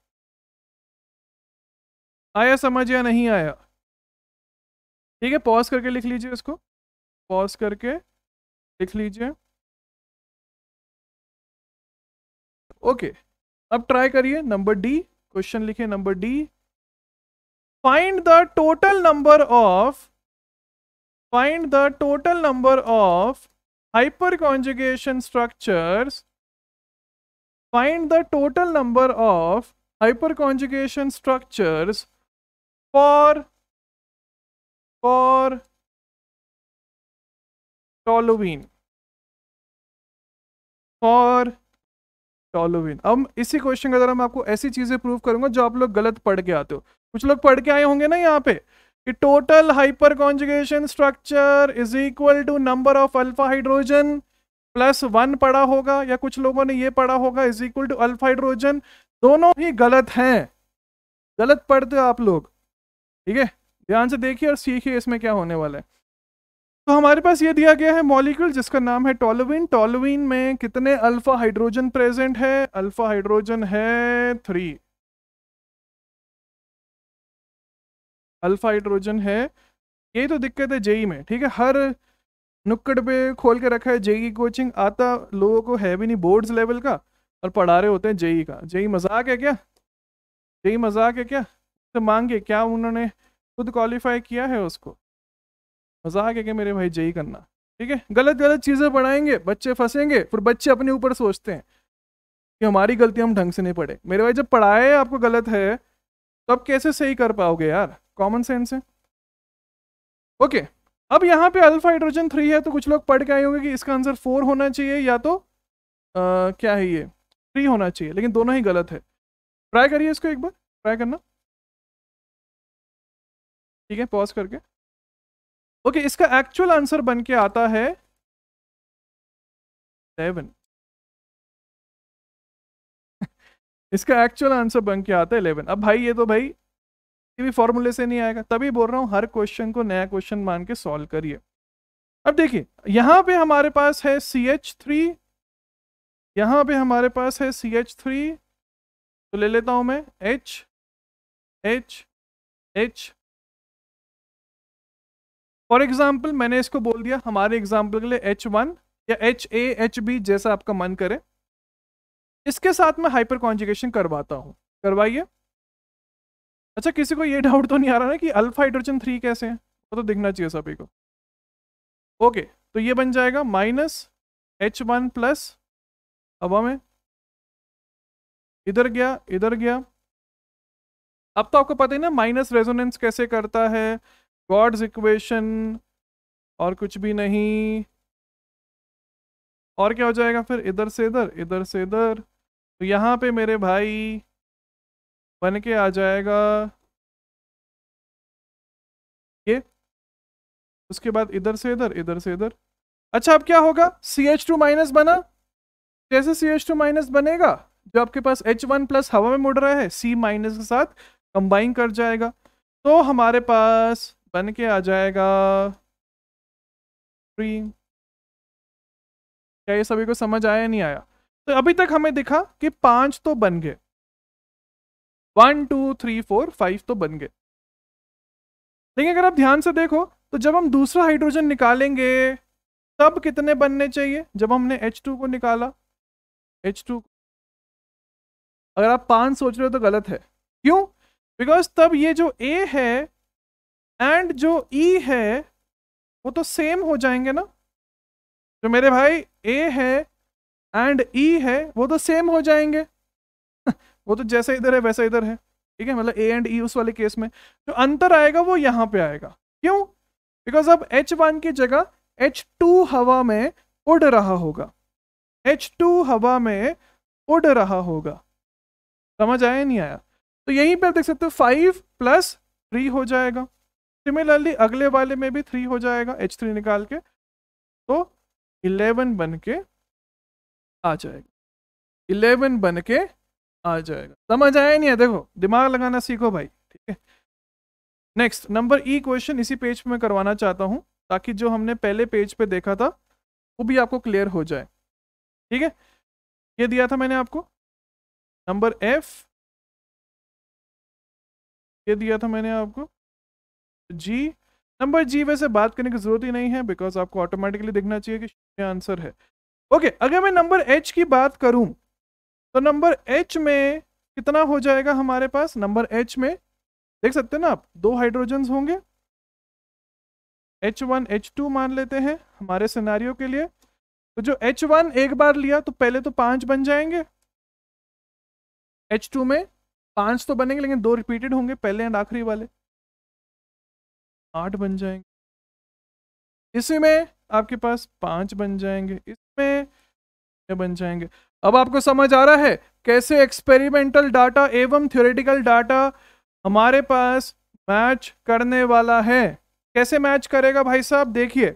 आया समझ या नहीं आया ठीक है पॉज करके लिख लीजिए इसको पॉज करके लिख लीजिए ओके अब ट्राई करिए नंबर डी क्वेश्चन लिखे number D find the total number of find the total number of hyperconjugation structure find the total number of hyperconjugation structures for for toluene for toluene अब इसी question के द्वारा मैं आपको ऐसी चीजें prove करूंगा जो आप लोग गलत पढ़ के आते हो कुछ लोग पढ़ के आए होंगे ना यहाँ पे कि total hyperconjugation structure is equal to number of alpha hydrogen plus one पढ़ा होगा या कुछ लोगों ने ये पढ़ा होगा is equal to alpha hydrogen दोनों ही गलत हैं गलत पढ़ते हो आप लोग ठीक है ध्यान से देखिए और सीखिए इसमें क्या होने वाला है तो हमारे पास ये दिया गया है मॉलिक्यूल जिसका नाम है टोलोविन टोलोविन में कितने अल्फा हाइड्रोजन प्रेजेंट है अल्फा हाइड्रोजन है थ्री अल्फा हाइड्रोजन है यही तो दिक्कत है जेई e में ठीक है हर नुक्कड़ पे खोल के रखा है जेई e की कोचिंग आता लोगों को है भी नहीं बोर्ड्स लेवल का और पढ़ा रहे होते हैं जेई e का जेई मजाक है क्या जेई मजाक है क्या तो मांगे क्या उन्होंने खुद क्वालिफाई किया है उसको मजाक है कि मेरे भाई जय करना ठीक है गलत गलत चीज़ें पढ़ाएंगे बच्चे फंसेंगे फिर बच्चे अपने ऊपर सोचते हैं कि हमारी गलती हम ढंग से नहीं पढ़े मेरे भाई जब पढ़ाए आपको गलत है तो आप कैसे सही कर पाओगे यार कॉमन सेंस है ओके अब यहाँ पे अल्फा हाइड्रोजन थ्री है तो कुछ लोग पढ़ के आए होंगे कि इसका आंसर फोर होना चाहिए या तो आ, क्या है ये थ्री होना चाहिए लेकिन दोनों ही गलत है ट्राई करिए इसको एक बार ट्राई करना ठीक है पॉज करके ओके इसका एक्चुअल आंसर बन के आता है सेवन इसका एक्चुअल आंसर बन के आता है इलेवन अब भाई ये तो भाई भी फॉर्मूले से नहीं आएगा तभी बोल रहा हूँ हर क्वेश्चन को नया क्वेश्चन मान के सॉल्व करिए अब देखिए यहाँ पे हमारे पास है सी एच थ्री यहाँ पे हमारे पास है सी एच थ्री तो ले लेता हूँ मैं H H H for example मैंने इसको बोल दिया हमारे एग्जाम्पल के लिए एच वन या एच ए एच बी जैसा आपका मन करे इसके साथ मैं हाइपर कॉन्जुगेशन करवाता हूँ करवाइए अच्छा किसी को ये डाउट तो नहीं आ रहा ना कि अल्फा हाइड्रोजन थ्री कैसे हैं वो तो, तो दिखना चाहिए सभी को ओके तो ये बन जाएगा माइनस एच वन प्लस हवा में इधर गया इधर गया अब तो आपको पता ही ना माइनस रेजोनेंस कैसे करता है गॉड्स इक्वेशन और कुछ भी नहीं और क्या हो जाएगा फिर इधर से इधर इधर से इधर तो यहाँ पे मेरे भाई बन के आ जाएगा ये उसके बाद इधर से इधर इधर से इधर अच्छा अब क्या होगा सी एच टू माइनस बना जैसे सी एच टू माइनस बनेगा जो आपके पास एच वन प्लस हवा में मुड़ रहा है सी माइनस के साथ कंबाइन कर जाएगा तो हमारे पास बन के आ जाएगा थ्री क्या ये सभी को समझ आया नहीं आया तो अभी तक हमें दिखा कि पांच तो बन गए one two three four five तो बन गए लेकिन अगर आप ध्यान से देखो तो जब हम दूसरा हाइड्रोजन निकालेंगे तब कितने बनने चाहिए जब हमने H2 को निकाला H2 अगर आप पांच सोच रहे हो तो गलत है क्यों बिकॉज तब ये जो ए है एंड जो ई e है वो तो सेम हो जाएंगे ना जो मेरे भाई ए है एंड ई e है वो तो सेम हो जाएंगे वो तो जैसे इधर है वैसे इधर है ठीक है मतलब ए एंड ई उस वाले केस में जो अंतर आएगा वो यहाँ पे आएगा क्यों बिकॉज अब एच वन की जगह एच टू हवा में उड़ रहा होगा एच टू हवा में उड़ रहा होगा समझ आया नहीं आया तो यहीं पर आप देख सकते हो फाइव प्लस थ्री हो जाएगा सिमिलरली अगले वाले में भी थ्री हो जाएगा एच थ्री निकाल के तो इलेवन बन के आ जाएगा इलेवन बन के आ जाएगा समझ आया नहीं है देखो दिमाग लगाना सीखो भाई ठीक है नेक्स्ट नंबर ई क्वेश्चन इसी पेज मैं करवाना चाहता हूँ ताकि जो हमने पहले पेज पे देखा था वो भी आपको क्लियर हो जाए ठीक है ये दिया था मैंने आपको नंबर एफ ये दिया था मैंने आपको जी नंबर जी वैसे बात करने की जरूरत ही नहीं है बिकॉज आपको ऑटोमेटिकली देखना चाहिए कि आंसर है ओके okay, अगर मैं नंबर एच की बात करूं तो नंबर एच में कितना हो जाएगा हमारे पास नंबर एच में देख सकते हैं ना आप दो हाइड्रोजन होंगे एच वन एच टू मान लेते हैं हमारे सिनारियों के लिए तो जो एच वन एक बार लिया तो पहले तो पांच बन जाएंगे एच टू में पांच तो बनेंगे लेकिन दो रिपीटेड होंगे पहले एंड आखिरी वाले आठ बन जाएंगे इसमें आपके पास पांच बन जाएंगे इसमें बन जाएंगे अब आपको समझ आ रहा है कैसे एक्सपेरिमेंटल डाटा एवं थ्योरेटिकल डाटा हमारे पास मैच करने वाला है कैसे मैच करेगा भाई साहब देखिए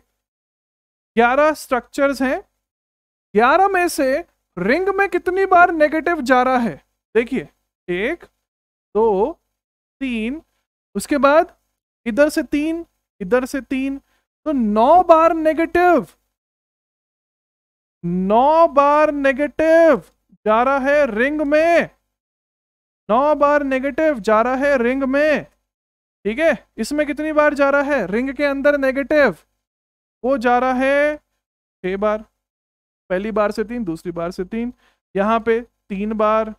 ग्यारह स्ट्रक्चर्स हैं ग्यारह में से रिंग में कितनी बार नेगेटिव जा रहा है देखिए एक दो तीन उसके बाद इधर से तीन इधर से तीन तो नौ बार नेगेटिव नौ बार नेगेटिव जा रहा है रिंग में नौ बार नेगेटिव जा रहा है रिंग में ठीक है इसमें कितनी बार जा रहा है रिंग के अंदर नेगेटिव वो जा रहा है छह बार पहली बार से तीन दूसरी बार से तीन यहां पे तीन बार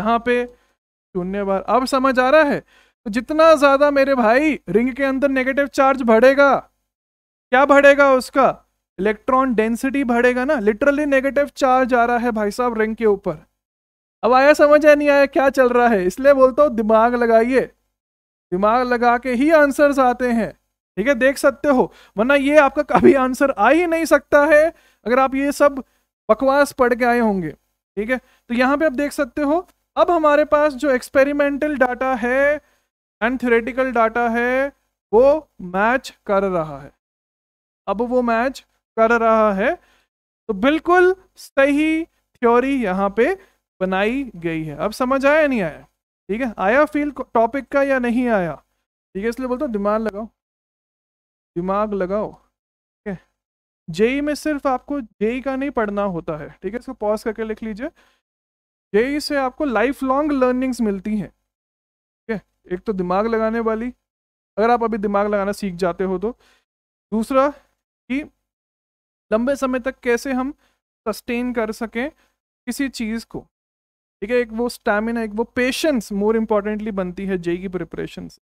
यहां पे शून्य बार अब समझ आ रहा है तो जितना ज़्यादा मेरे भाई रिंग के अंदर नेगेटिव चार्ज बढ़ेगा क्या बढ़ेगा उसका इलेक्ट्रॉन डेंसिटी बढ़ेगा ना लिटरली नेगेटिव चार्ज आ रहा है भाई साहब रिंग के ऊपर अब आया समझ है नहीं आया क्या चल रहा है इसलिए बोलता हूँ दिमाग लगाइए दिमाग लगा के ही आंसर्स आते हैं ठीक है देख सकते हो वरना ये आपका कभी आंसर आ ही नहीं सकता है अगर आप ये सब बकवास पढ़ के आए होंगे ठीक है तो यहाँ पे आप देख सकते हो अब हमारे पास जो एक्सपेरिमेंटल डाटा है एंड थ्योरेटिकल डाटा है वो मैच कर रहा है अब वो मैच कर रहा है तो बिल्कुल सही थ्योरी यहाँ पे बनाई गई है अब समझ आया नहीं आया ठीक है आया फील टॉपिक का या नहीं आया ठीक है इसलिए बोलता हूँ दिमाग लगाओ दिमाग लगाओ ठीक है जेई में सिर्फ आपको जेई का नहीं पढ़ना होता है ठीक है इसको पॉज करके लिख लीजिए जेई से आपको लाइफ लॉन्ग लर्निंग्स मिलती हैं एक तो दिमाग लगाने वाली अगर आप अभी दिमाग लगाना सीख जाते हो तो दूसरा कि लंबे समय तक कैसे हम सस्टेन कर सकें किसी चीज़ को ठीक है एक वो स्टैमिना एक वो पेशेंस मोर इम्पॉर्टेंटली बनती है जेई की प्रिपरेशन से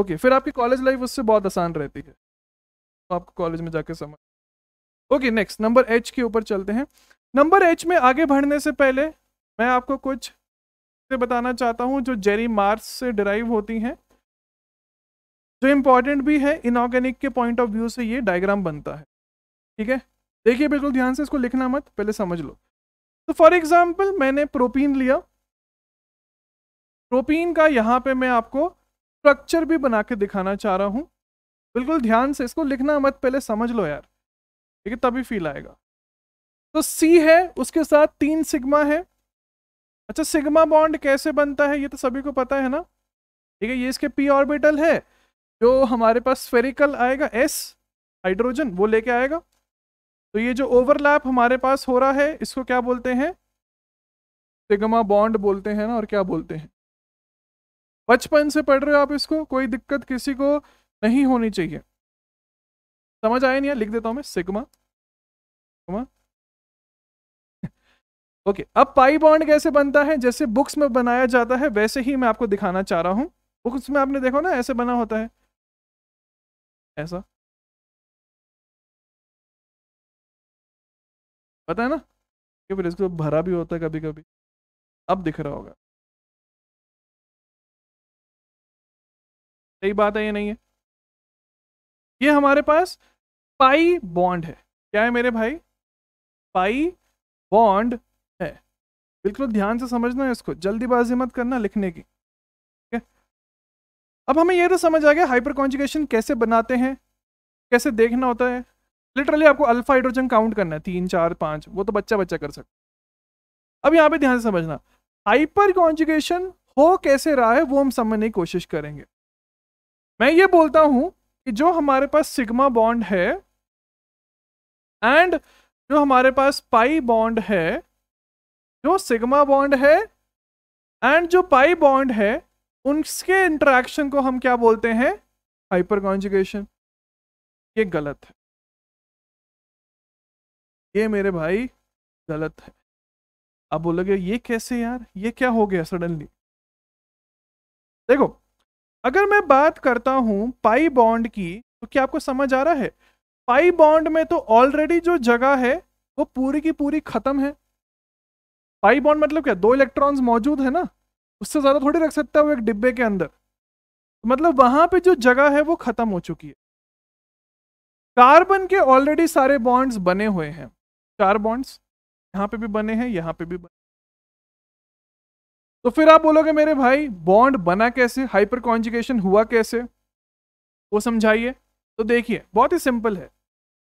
ओके फिर आपकी कॉलेज लाइफ उससे बहुत आसान रहती है तो आपको कॉलेज में जाके समझ ओके नेक्स्ट नंबर एच के ऊपर चलते हैं नंबर एच में आगे बढ़ने से पहले मैं आपको कुछ से बताना चाहता हूँ जो जेरी मार्स से डिराइव होती हैं जो इम्पोर्टेंट भी है इनऑर्गेनिक के पॉइंट ऑफ व्यू से ये डायग्राम बनता है ठीक है देखिए बिल्कुल ध्यान से इसको लिखना मत पहले समझ लो तो फॉर एग्जाम्पल मैंने प्रोपीन लिया प्रोपीन का यहाँ पे मैं आपको स्ट्रक्चर भी बना के दिखाना चाह रहा हूँ बिल्कुल ध्यान से इसको लिखना मत पहले समझ लो यार ठीक है तभी फील आएगा तो सी है उसके साथ तीन सिग्मा है अच्छा सिग्मा बॉन्ड कैसे बनता है ये तो सभी को पता है ना ठीक है ये इसके पी ऑर्बिटल है जो हमारे पास स्फेरिकल आएगा एस हाइड्रोजन वो लेके आएगा तो ये जो ओवरलैप हमारे पास हो रहा है इसको क्या बोलते हैं सिग्मा बॉन्ड बोलते हैं ना और क्या बोलते हैं बचपन से पढ़ रहे हो आप इसको कोई दिक्कत किसी को नहीं होनी चाहिए समझ आया नहीं लिख देता हूँ मैं सिग्मा सिग्मा ओके अब पाई बॉन्ड कैसे बनता है जैसे बुक्स में बनाया जाता है वैसे ही मैं आपको दिखाना चाह रहा हूँ बुक्स में आपने देखो ना ऐसे बना होता है ऐसा पता है ना कि फिर इसको भरा भी होता है कभी कभी अब दिख रहा होगा सही बात है ये नहीं है ये हमारे पास पाई बॉन्ड है क्या है मेरे भाई पाई बॉन्ड बिल्कुल ध्यान से समझना है इसको जल्दीबाजी मत करना लिखने की ठीक है अब हमें यह तो समझ आ गया हाइपर कॉन्जुगेशन कैसे बनाते हैं कैसे देखना होता है लिटरली आपको अल्फा हाइड्रोजन काउंट करना है तीन चार पाँच वो तो बच्चा बच्चा कर सकता अब यहाँ पे ध्यान से समझना हाइपर कॉन्जुगेशन हो कैसे रहा है वो हम समझने की कोशिश करेंगे मैं ये बोलता हूँ कि जो हमारे पास सिग्मा बॉन्ड है एंड जो हमारे पास पाई बॉन्ड है जो सिग्मा बॉन्ड है एंड जो पाई बॉन्ड है उनके इंटरेक्शन को हम क्या बोलते हैं हाइपर कॉन्जुगेशन ये गलत है ये मेरे भाई गलत है आप बोलोगे ये कैसे यार ये क्या हो गया सडनली देखो अगर मैं बात करता हूं पाई बॉन्ड की तो क्या आपको समझ आ रहा है पाई बॉन्ड में तो ऑलरेडी जो जगह है वो पूरी की पूरी खत्म है पाई बॉन्ड मतलब क्या दो इलेक्ट्रॉन्स मौजूद है ना उससे ज़्यादा थोड़ी रख सकता है वो एक डिब्बे के अंदर मतलब वहां पे जो जगह है वो ख़त्म हो चुकी है कार्बन के ऑलरेडी सारे बॉन्ड्स बने हुए हैं चार बॉन्ड्स यहाँ पे भी बने हैं यहाँ पे भी बने तो फिर आप बोलोगे मेरे भाई बॉन्ड बना कैसे हाइपर कॉन्जुगेशन हुआ कैसे वो समझाइए तो देखिए बहुत ही सिंपल है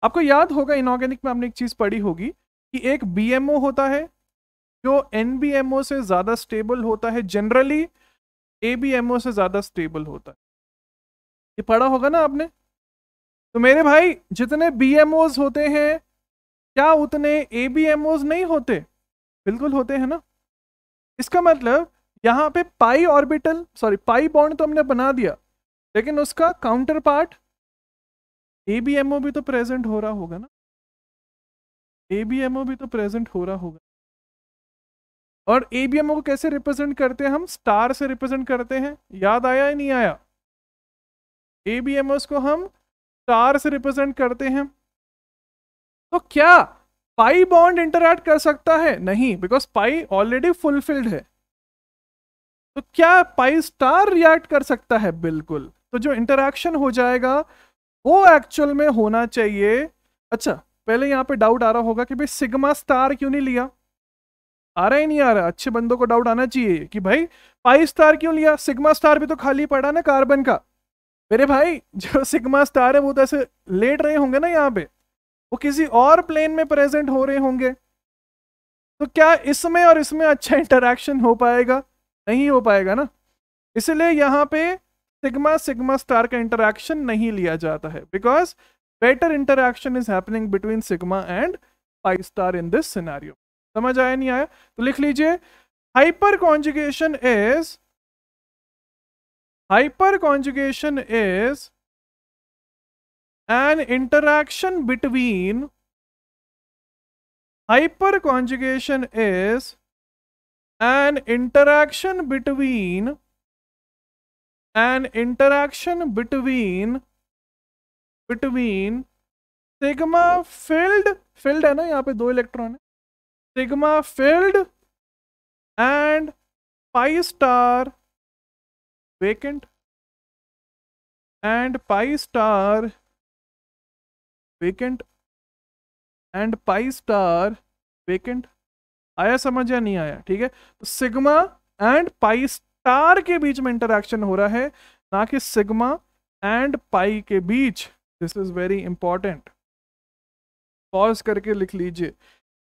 आपको याद होगा इनऑर्गेनिक में आपने एक चीज़ पढ़ी होगी कि एक बीएमओ होता है जो एनबीएमओ से ज़्यादा स्टेबल होता है जनरली एबीएमओ से ज़्यादा स्टेबल होता है ये पढ़ा होगा ना आपने तो मेरे भाई जितने बीएमओज होते हैं क्या उतने एबीएमओज नहीं होते बिल्कुल होते हैं ना इसका मतलब यहाँ पे pi orbital sorry pi bond तो हमने बना दिया लेकिन उसका काउंटर पार्ट एबीएमओ भी तो प्रेजेंट हो रहा होगा ना एबीएमओ भी तो प्रेजेंट हो रहा होगा और ए बी एम को कैसे रिप्रेजेंट करते हैं हम स्टार से रिप्रेजेंट करते हैं याद आया या नहीं आया ए बी एम को हम स्टार से रिप्रेजेंट करते हैं तो क्या पाई बॉन्ड इंटरैक्ट कर सकता है नहीं बिकॉज पाई ऑलरेडी फुलफिल्ड है तो क्या पाई स्टार रिएक्ट कर सकता है बिल्कुल तो जो इंटरक्शन हो जाएगा वो एक्चुअल में होना चाहिए अच्छा पहले यहाँ पे डाउट आ रहा होगा कि भाई सिग्मा स्टार क्यों नहीं लिया आ रहा ही नहीं आ रहा अच्छे बंदों को डाउट आना चाहिए कि भाई फाइव स्टार क्यों लिया सिग्मा स्टार भी तो खाली पड़ा ना कार्बन का मेरे भाई जो सिग्मा स्टार है वो तो ऐसे लेट रहे होंगे ना यहाँ पे वो किसी और प्लेन में प्रेजेंट हो रहे होंगे तो क्या इसमें और इसमें अच्छा इंटरेक्शन हो पाएगा नहीं हो पाएगा ना इसलिए यहाँ पे सिग्मा सिग्मा स्टार का इंटरेक्शन नहीं लिया जाता है because better interaction is happening between sigma and five star in this scenario समझ आया नहीं आया तो लिख लीजिए hyperconjugation is hyperconjugation is an interaction between hyperconjugation is an interaction between an interaction between between sigma field field है ना यहां पे दो इलेक्ट्रॉन है sigma filled and pi star vacant and pi star vacant and pi star vacant आया समझ या नहीं आया ठीक है तो सिग्मा एंड पाई स्टार के बीच में इंटरेक्शन हो रहा है ना कि सिग्मा एंड पाई के बीच this is very important pause करके लिख लीजिए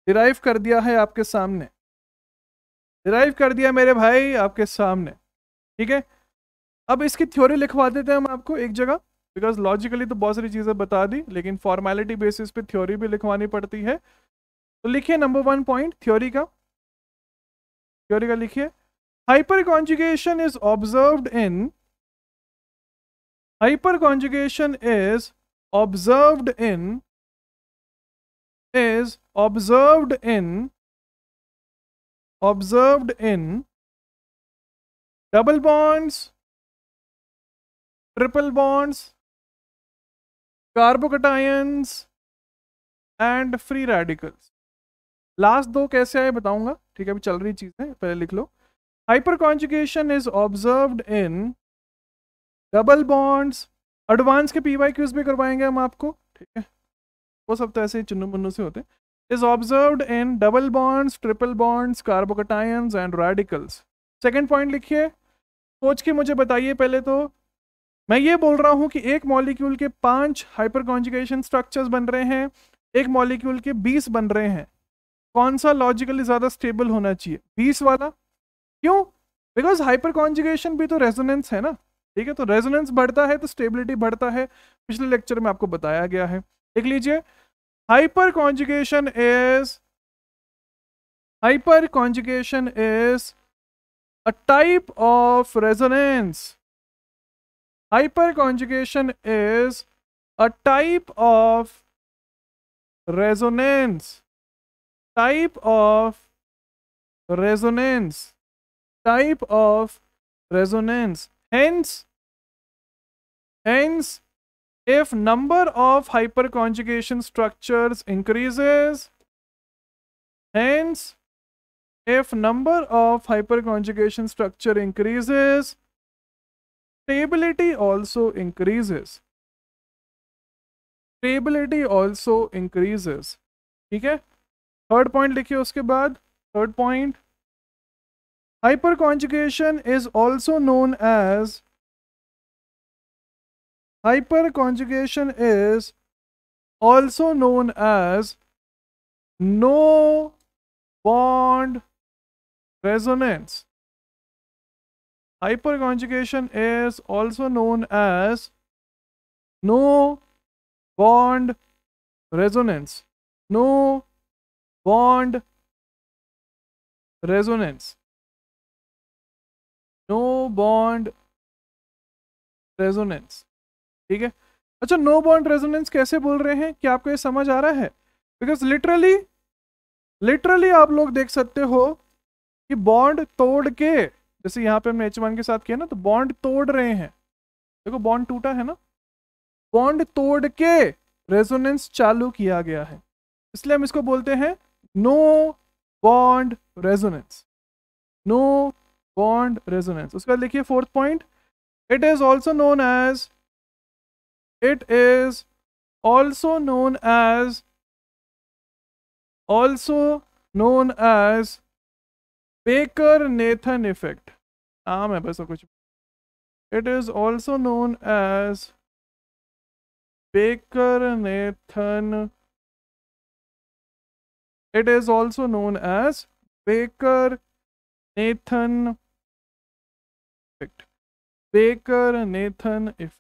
डिराइव कर दिया है आपके सामने डिराइव कर दिया मेरे भाई आपके सामने ठीक है अब इसकी थ्योरी लिखवा देते हैं हम आपको एक जगह बिकॉज लॉजिकली तो बहुत सारी चीज़ें बता दी लेकिन फॉर्मेलिटी बेसिस पे थ्योरी भी लिखवानी पड़ती है तो लिखिए नंबर वन पॉइंट थ्योरी का थ्योरी का लिखिए hyperconjugation is observe in hyperconjugation is observe in is observed in observed in double bonds, triple bonds, carbocations and free radicals last दो कैसे आए बताऊंगा ठीक है अभी चल रही चीज़ें पहले लिख लो hyperconjugation is observed in double bonds advance के पी वाई क्यूज भी करवाएंगे हम आपको ठीक है वो सब तो ऐसे ही चुन्नू मुन्नू से होते is observe in double bonds triple bonds bonds, and radicals second point लिखिए सोच के मुझे बताइए पहले तो मैं ये बोल रहा हूँ कि एक मॉलिक्यूल के पांच हाइपर कॉन्जुगेशन स्ट्रक्चर्स बन रहे हैं एक मॉलिक्यूल के बीस बन रहे हैं कौन सा लॉजिकली ज़्यादा स्टेबल होना चाहिए बीस वाला क्यों बिकॉज हाइपर कॉन्जुगेशन भी तो रेजोनेंस है ना ठीक है तो रेजोनेंस बढ़ता है तो स्टेबिलिटी बढ़ता है पिछले लेक्चर में आपको बताया गया है लिख लीजिए hyperconjugation is hyperconjugation is a type of resonance hyperconjugation is a type of resonance type of resonance type of resonance hence hence if number of hyperconjugation structures increases, hence if number of hyperconjugation structure increases, stability also increases. Stability also increases. Okay. Third point, point लिखिए उसके hyperconjugation is also known as Hyperconjugation is also known as no bond resonance. Hyperconjugation is also known as no bond resonance. No bond resonance. No bond resonance. ठीक है अच्छा no bond resonance कैसे बोल रहे हैं क्या आपको ये समझ आ रहा है बिकॉज लिटरली लिटरली आप लोग देख सकते हो कि बॉन्ड तोड़ के जैसे यहाँ पे हमने एच के साथ किया ना तो बॉन्ड तोड़ रहे हैं देखो बॉन्ड टूटा है ना बॉन्ड तोड़ के रेजोनेंस चालू किया गया है इसलिए हम इसको बोलते हैं no bond resonance no bond resonance उसके बाद देखिए fourth point it is also known as It is also known as also known as Baker Nathan effect. नाम है bas kuch It is also known as Baker Nathan. It is also known as Baker Nathan effect. Baker Nathan effect.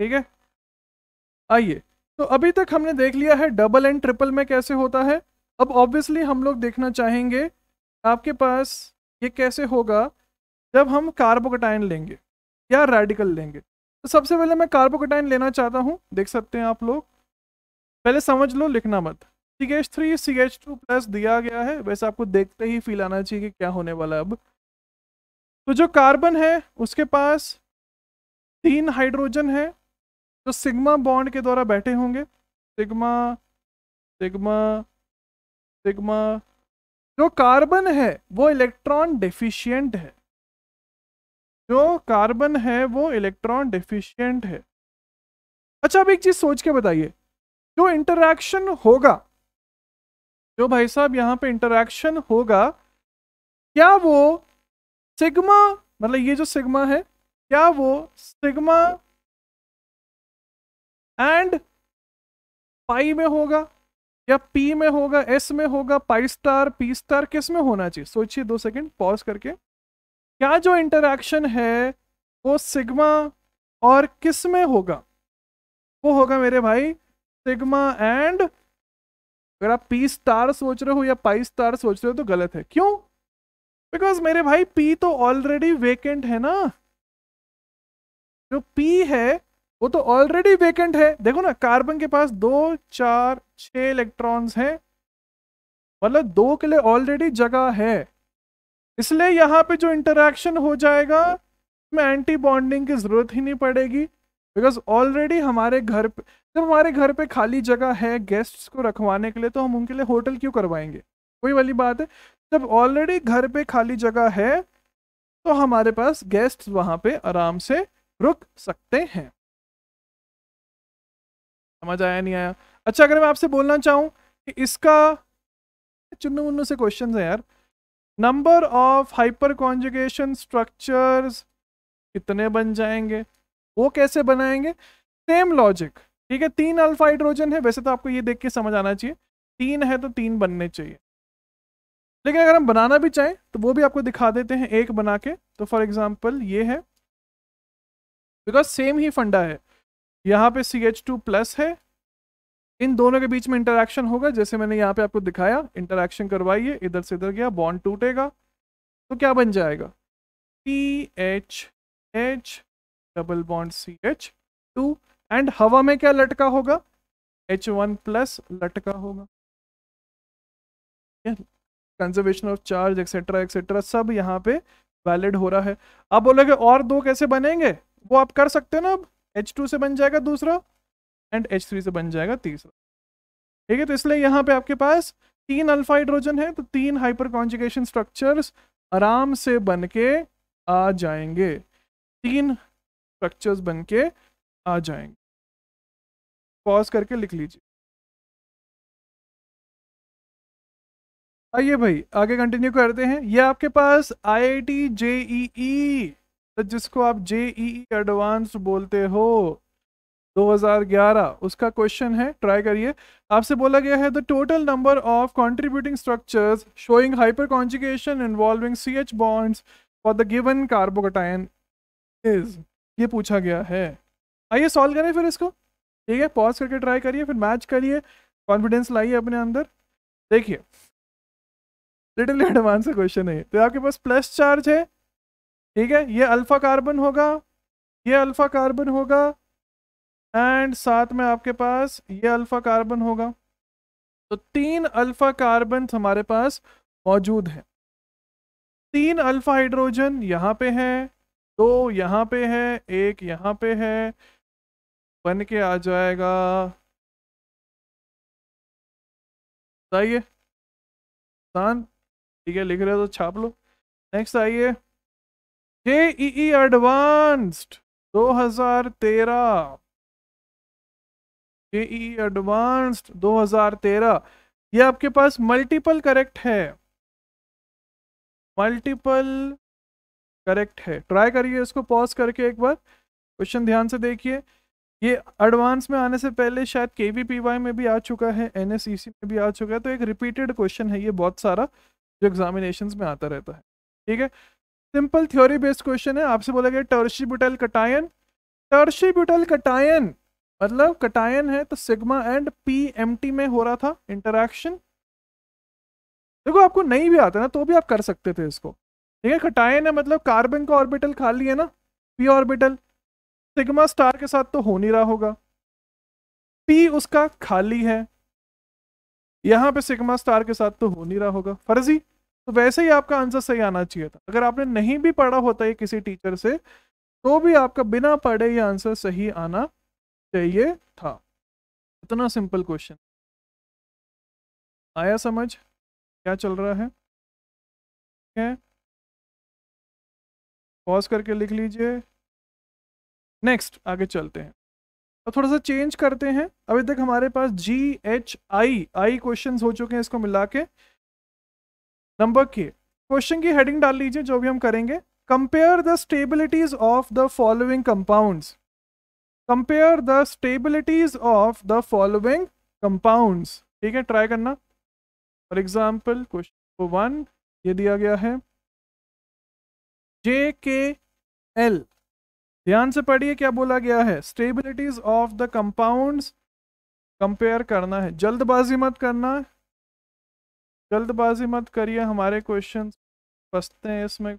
theek hai आइए तो अभी तक हमने देख लिया है डबल एंड ट्रिपल में कैसे होता है अब ऑब्वियसली हम लोग देखना चाहेंगे आपके पास ये कैसे होगा जब हम कार्बोकटाइन लेंगे या रेडिकल लेंगे तो सबसे पहले मैं कार्बोकटाइन लेना चाहता हूँ देख सकते हैं आप लोग पहले समझ लो लिखना मत C H three C H two plus दिया गया है वैसे आपको देखते ही फील आना चाहिए कि क्या होने वाला है अब तो जो कार्बन है उसके पास तीन हाइड्रोजन है जो तो सिग्मा बॉन्ड के द्वारा बैठे होंगे सिग्मा सिग्मा सिग्मा जो कार्बन है वो इलेक्ट्रॉन डेफिशिएंट है जो कार्बन है वो इलेक्ट्रॉन डेफिशिएंट है अच्छा अब एक चीज सोच के बताइए जो इंटरैक्शन होगा जो भाई साहब यहाँ पे इंटरैक्शन होगा क्या वो सिग्मा मतलब ये जो सिग्मा है क्या वो सिग्मा एंड पाई में होगा या पी में होगा एस में होगा पाई स्टार पी स्टार किस में होना चाहिए सोचिए दो सेकंड पॉज करके क्या जो इंटरक्शन है वो सिग्मा और किस में होगा वो होगा मेरे भाई सिग्मा एंड अगर आप पी स्टार सोच रहे हो या पाई स्टार सोच रहे हो तो गलत है क्यों बिकॉज मेरे भाई पी तो ऑलरेडी वेकेंट है ना जो पी है वो तो ऑलरेडी वेकेंट है देखो ना कार्बन के पास दो चार छ इलेक्ट्रॉन्स हैं मतलब दो के लिए ऑलरेडी जगह है इसलिए यहाँ पे जो इंटरेक्शन हो जाएगा उसमें एंटी बॉन्डिंग की ज़रूरत ही नहीं पड़ेगी बिकॉज ऑलरेडी हमारे घर पे जब हमारे घर पे खाली जगह है गेस्ट्स को रखवाने के लिए तो हम उनके लिए होटल क्यों करवाएंगे कोई वाली बात है जब ऑलरेडी घर पे खाली जगह है तो हमारे पास गेस्ट्स वहाँ पे आराम से रुक सकते हैं समझ आया नहीं आया अच्छा अगर मैं आपसे बोलना चाहूँ कि इसका चुन्नू मुन्नू से क्वेश्चन है यार number of hyperconjugation structures कितने बन जाएंगे वो कैसे बनाएंगे सेम लॉजिक ठीक है तीन अल्फा हाइड्रोजन है वैसे तो आपको ये देख के समझ आना चाहिए तीन है तो तीन बनने चाहिए लेकिन अगर हम बनाना भी चाहें तो वो भी आपको दिखा देते हैं एक बना के तो फॉर एग्जाम्पल ये है बिकॉज सेम ही फंडा है यहाँ पे सी एच टू प्लस है इन दोनों के बीच में इंटरेक्शन होगा जैसे मैंने यहाँ पे आपको दिखाया इंटरेक्शन करवाइए इधर से इधर गया बॉन्ड टूटेगा तो क्या बन जाएगा P H H double bond C H two and हवा में क्या लटका होगा एच वन प्लस लटका होगा conservation of charge etcetera etcetera सब यहाँ पे वैलिड हो रहा है आप बोलोगे और दो कैसे बनेंगे वो आप कर सकते हो ना अब एच टू से बन जाएगा दूसरा एंड एच थ्री से बन जाएगा तीसरा ठीक है तो इसलिए यहाँ पे आपके पास तीन अल्फा हाइड्रोजन है तो तीन हाइपर कॉन्जुगेशन स्ट्रक्चर्स आराम से बन के आ जाएंगे तीन स्ट्रक्चर्स बन के आ जाएंगे पॉज करके लिख लीजिए आइए भाई आगे कंटिन्यू करते हैं ये आपके पास आई आई टी जे ई तो जिसको आप जेई एडवांस e e बोलते हो 2011 उसका क्वेश्चन है ट्राई करिए आपसे बोला गया है the total number of contributing structures showing hyperconjugation involving C H bonds for the given carbocation is ये पूछा गया है आइए सॉल्व करें फिर इसको ठीक है पॉज करके ट्राई करिए फिर मैच करिए कॉन्फिडेंस लाइए अपने अंदर देखिए लिटिल एडवांस क्वेश्चन है तो आपके पास प्लस चार्ज है ठीक है ये अल्फा कार्बन होगा ये अल्फा कार्बन होगा एंड साथ में आपके पास ये अल्फा कार्बन होगा तो तीन अल्फा कार्बन हमारे पास मौजूद है तीन अल्फा हाइड्रोजन यहाँ पे है दो यहाँ पे है एक यहाँ पे है बन के आ जाएगा आइए ठीक है लिख रहे हो तो छाप लो नेक्स्ट आइए जेईई एडवांस्ड 2013 दो एडवांस्ड 2013 e e ये आपके पास मल्टीपल करेक्ट है मल्टीपल करेक्ट है ट्राई करिए इसको पॉज करके एक बार क्वेश्चन ध्यान से देखिए ये एडवांस में आने से पहले शायद के में भी आ चुका है एन e में भी आ चुका है तो एक रिपीटेड क्वेश्चन है ये बहुत सारा जो एग्जामिनेशन में आता रहता है ठीक है सिंपल थ्योरी बेस्ड क्वेश्चन है आपसे बोला गया tertiary butyl cation tertiary butyl cation मतलब कटायन है तो sigma and P M T में हो रहा था इंटरक्शन देखो आपको नहीं भी आता ना तो भी आप कर सकते थे इसको ठीक है कटायन है मतलब कार्बन का ऑर्बिटल खाली है ना पी ऑर्बिटल सिग्मा स्टार के साथ तो हो नहीं रहा होगा पी उसका खाली है यहाँ पे सिग्मा स्टार के साथ तो हो नहीं रहा होगा फर्जी तो वैसे ही आपका आंसर सही आना चाहिए था अगर आपने नहीं भी पढ़ा होता ये किसी टीचर से तो भी आपका बिना पढ़े ये आंसर सही आना चाहिए था इतना सिंपल क्वेश्चन आया समझ क्या चल रहा है है पॉज करके लिख लीजिए नेक्स्ट आगे चलते हैं अब थोड़ा सा चेंज करते हैं अभी तक हमारे पास जी एच आई आई क्वेश्चन हो चुके हैं इसको मिला के नंबर के क्वेश्चन की हेडिंग डाल लीजिए जो भी हम करेंगे compare the stabilities of the following compounds compare the stabilities of the following compounds ठीक है ट्राई करना फॉर एग्जाम्पल क्वेश्चन वन ये दिया गया है जे के एल ध्यान से पढ़िए क्या बोला गया है stabilities of the compounds compare करना है जल्दबाजी मत करना जल्दबाजी मत करिए हमारे क्वेश्चन फंसते हैं इसमें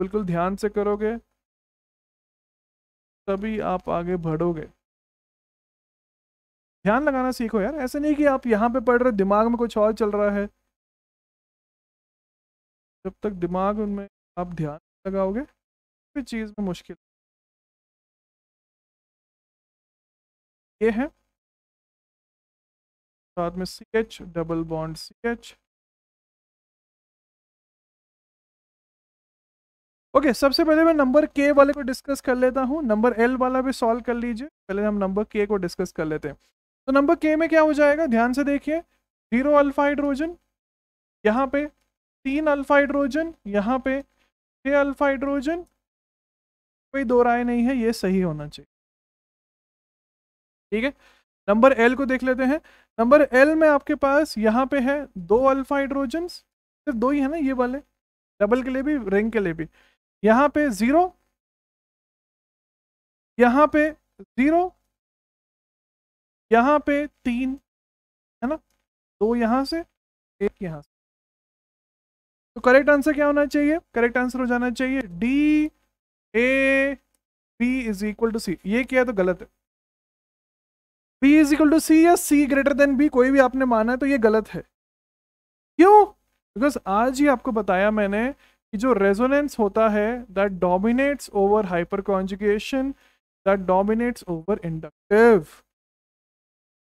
बिल्कुल ध्यान से करोगे तभी आप आगे बढ़ोगे ध्यान लगाना सीखो यार ऐसे नहीं कि आप यहाँ पे पढ़ रहे दिमाग में कुछ और चल रहा है जब तक दिमाग उनमें आप ध्यान लगाओगे चीज़ में मुश्किल ये है साथ में C H double bond C H okay okay, सबसे पहले मैं नंबर के वाले को डिस्कस कर लेता हूँ नंबर एल वाला भी सॉल्व कर लीजिए पहले हम नंबर के को डिस्कस कर लेते हैं तो नंबर के में क्या हो जाएगा ध्यान से देखिए जीरो अल्फा हाइड्रोजन यहाँ पे तीन अल्फा हाइड्रोजन यहाँ पे छः अल्फा हाइड्रोजन कोई दो राय नहीं है ये सही होना चाहिए ठीक है नंबर एल को देख लेते हैं नंबर एल में आपके पास यहाँ पे है दो अल्फा हाइड्रोजन सिर्फ दो ही है ना ये वाले डबल के लिए भी रिंग के लिए भी यहाँ पे ज़ीरो यहाँ पे ज़ीरो यहाँ पे तीन है ना दो यहाँ से एक यहाँ से तो करेक्ट आंसर क्या होना चाहिए करेक्ट आंसर हो जाना चाहिए D A B is equal to C ये किया तो गलत है P is equal to C या सी ग्रेटर देन बी कोई भी आपने माना है तो ये गलत है क्यों बिकॉज आज ही आपको बताया मैंने कि जो रेजोनेंस होता है that dominates over hyperconjugation that dominates over inductive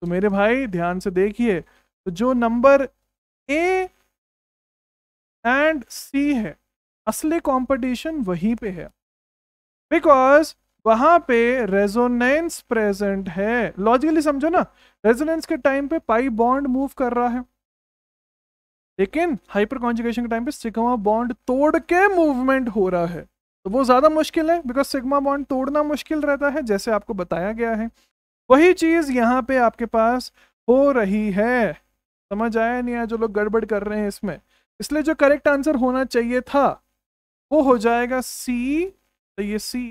तो मेरे भाई ध्यान से देखिए तो जो नंबर ए एंड सी है असली कंपटीशन वहीं पे है बिकॉज वहां पे रेजोनेंस प्रेजेंट है लॉजिकली समझो ना रेजोनेंस के टाइम पे पाई बॉन्ड मूव कर रहा है लेकिन हाइपर कॉन्जुकेशन के टाइम पे सिग्मा बॉन्ड तोड़ के मूवमेंट हो रहा है तो वो ज़्यादा मुश्किल है बिकॉज सिग्मा बॉन्ड तोड़ना मुश्किल रहता है जैसे आपको बताया गया है वही चीज़ यहाँ पे आपके पास हो रही है समझ आया नहीं आया जो लोग गड़बड़ कर रहे हैं इसमें इसलिए जो करेक्ट आंसर होना चाहिए था वो हो जाएगा सी तो ये C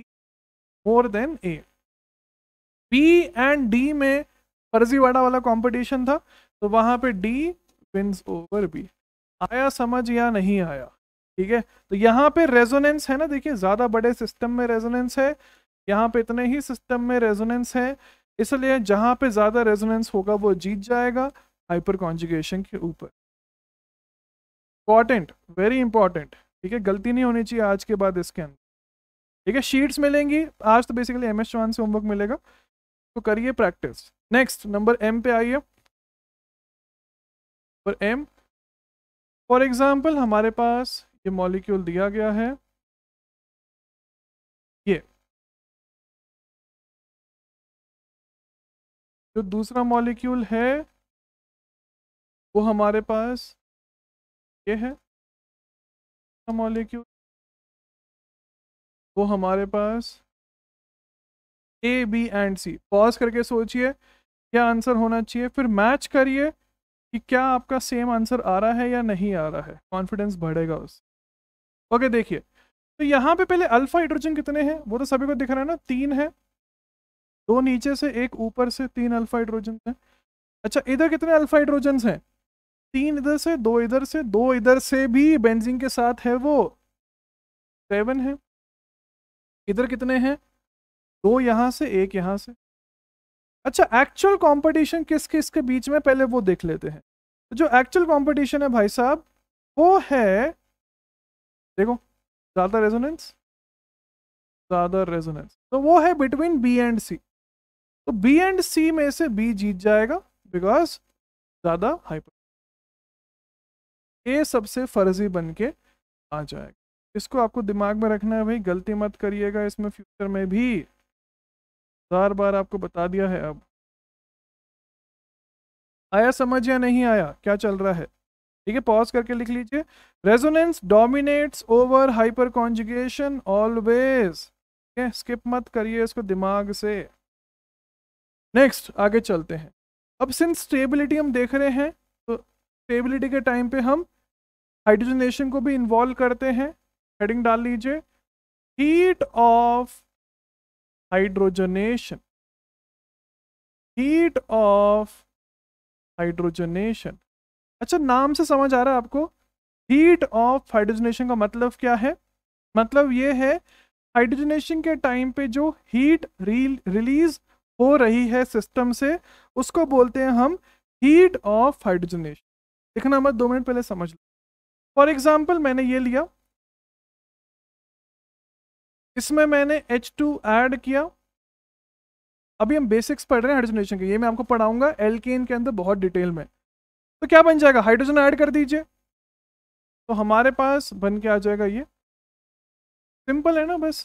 more than A B and D में फर्जीवाड़ा वाला कंपटीशन था तो वहां पे डी विंस ओवर बी आया समझ या नहीं आया ठीक है तो यहाँ पे रेजोनेंस है ना देखिए ज़्यादा बड़े सिस्टम में रेजोनेंस है यहाँ पे इतने ही सिस्टम में रेजोनेंस है इसलिए जहां पे ज़्यादा रेजोनेंस होगा वो जीत जाएगा हाइपर कॉन्जुगेशन के ऊपर इंपॉर्टेंट वेरी इंपॉर्टेंट ठीक है गलती नहीं होनी चाहिए आज के बाद इसके अंदर ठीक है शीट्स मिलेंगी आज तो बेसिकली एम एस चौहान से होमवर्क मिलेगा तो करिए प्रैक्टिस नेक्स्ट नंबर एम पे आइए पर एम फॉर एग्जाम्पल हमारे पास ये मॉलिक्यूल दिया गया है ये जो दूसरा मॉलिक्यूल है वो हमारे पास ये है मॉलिक्यूल वो हमारे पास A B and C pause करके सोचिए क्या आंसर होना चाहिए फिर मैच करिए कि क्या आपका सेम आंसर आ रहा है या नहीं आ रहा है कॉन्फिडेंस बढ़ेगा उस ओके देखिए तो यहाँ पे पहले अल्फा हाइड्रोजन कितने हैं वो तो सभी को दिख रहा है ना तीन है दो नीचे से एक ऊपर से तीन अल्फा हाइड्रोजन हैं अच्छा इधर कितने अल्फा हाइड्रोजन हैं तीन इधर से दो इधर से दो इधर से भी बेंजिंग के साथ है वो सेवन है इधर कितने हैं दो यहां से एक यहां से अच्छा एक्चुअल कंपटीशन किस किस के बीच में पहले वो देख लेते हैं तो जो एक्चुअल कंपटीशन है भाई साहब वो है देखो ज़्यादा रेजोनेंस ज़्यादा रेजोनेंस तो वो है बिटवीन बी एंड सी तो बी एंड सी में से बी जीत जाएगा बिकॉज ज़्यादा हाइपर ए सबसे फर्जी बन के आ जाएगा इसको आपको दिमाग में रखना है भाई गलती मत करिएगा इसमें फ्यूचर में भी बार बार आपको बता दिया है अब आया समझ या नहीं आया क्या चल रहा है ठीक है पॉज करके लिख लीजिए resonance dominates over hyperconjugation always ठीक है स्किप मत करिए इसको दिमाग से नेक्स्ट आगे चलते हैं अब सिंस स्टेबिलिटी हम देख रहे हैं तो स्टेबिलिटी के टाइम पे हम हाइड्रोजनेशन को भी इन्वॉल्व करते हैं हेडिंग डाल लीजिए heat of hydrogenation heat of hydrogenation अच्छा नाम से समझ आ रहा है आपको हीट ऑफ हाइड्रोजनेशन का मतलब क्या है मतलब ये है हाइड्रोजनेशन के टाइम पे जो हीट रिलीज हो रही है सिस्टम से उसको बोलते हैं हम हीट ऑफ हाइड्रोजनेशन देखना मत दो मिनट पहले समझ लो फॉर एग्जाम्पल मैंने ये लिया इसमें मैंने एच टू ऐड किया अभी हम बेसिक्स पढ़ रहे हैं हाइड्रोजनेशन के ये मैं आपको पढ़ाऊंगा एल के अंदर बहुत डिटेल में तो क्या बन जाएगा हाइड्रोजन ऐड कर दीजिए तो हमारे पास बन के आ जाएगा ये सिंपल है ना बस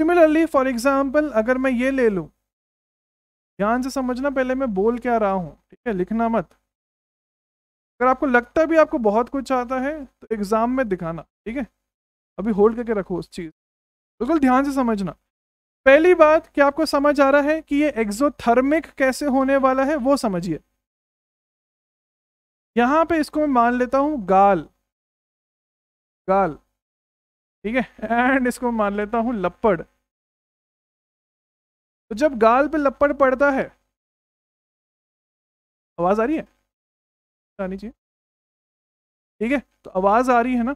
सिमिलरली फॉर एग्जाम्पल अगर मैं ये ले लूँ ध्यान से समझना पहले मैं बोल क्या रहा हूँ ठीक है लिखना मत अगर आपको लगता भी आपको बहुत कुछ आता है तो एग्ज़ाम में दिखाना ठीक है अभी होल्ड करके रखो उस चीज़ बिल्कुल ध्यान से समझना पहली बात क्या आपको समझ आ रहा है कि ये एक्सोथर्मिक कैसे होने वाला है वो समझिए यहां पे इसको मैं मान लेता हूं गाल गाल ठीक है एंड इसको मान लेता हूं लपड़ तो जब गाल पे लपड़ पड़ता है आवाज आ रही है आनी चाहिए ठीक है तो आवाज आ रही है ना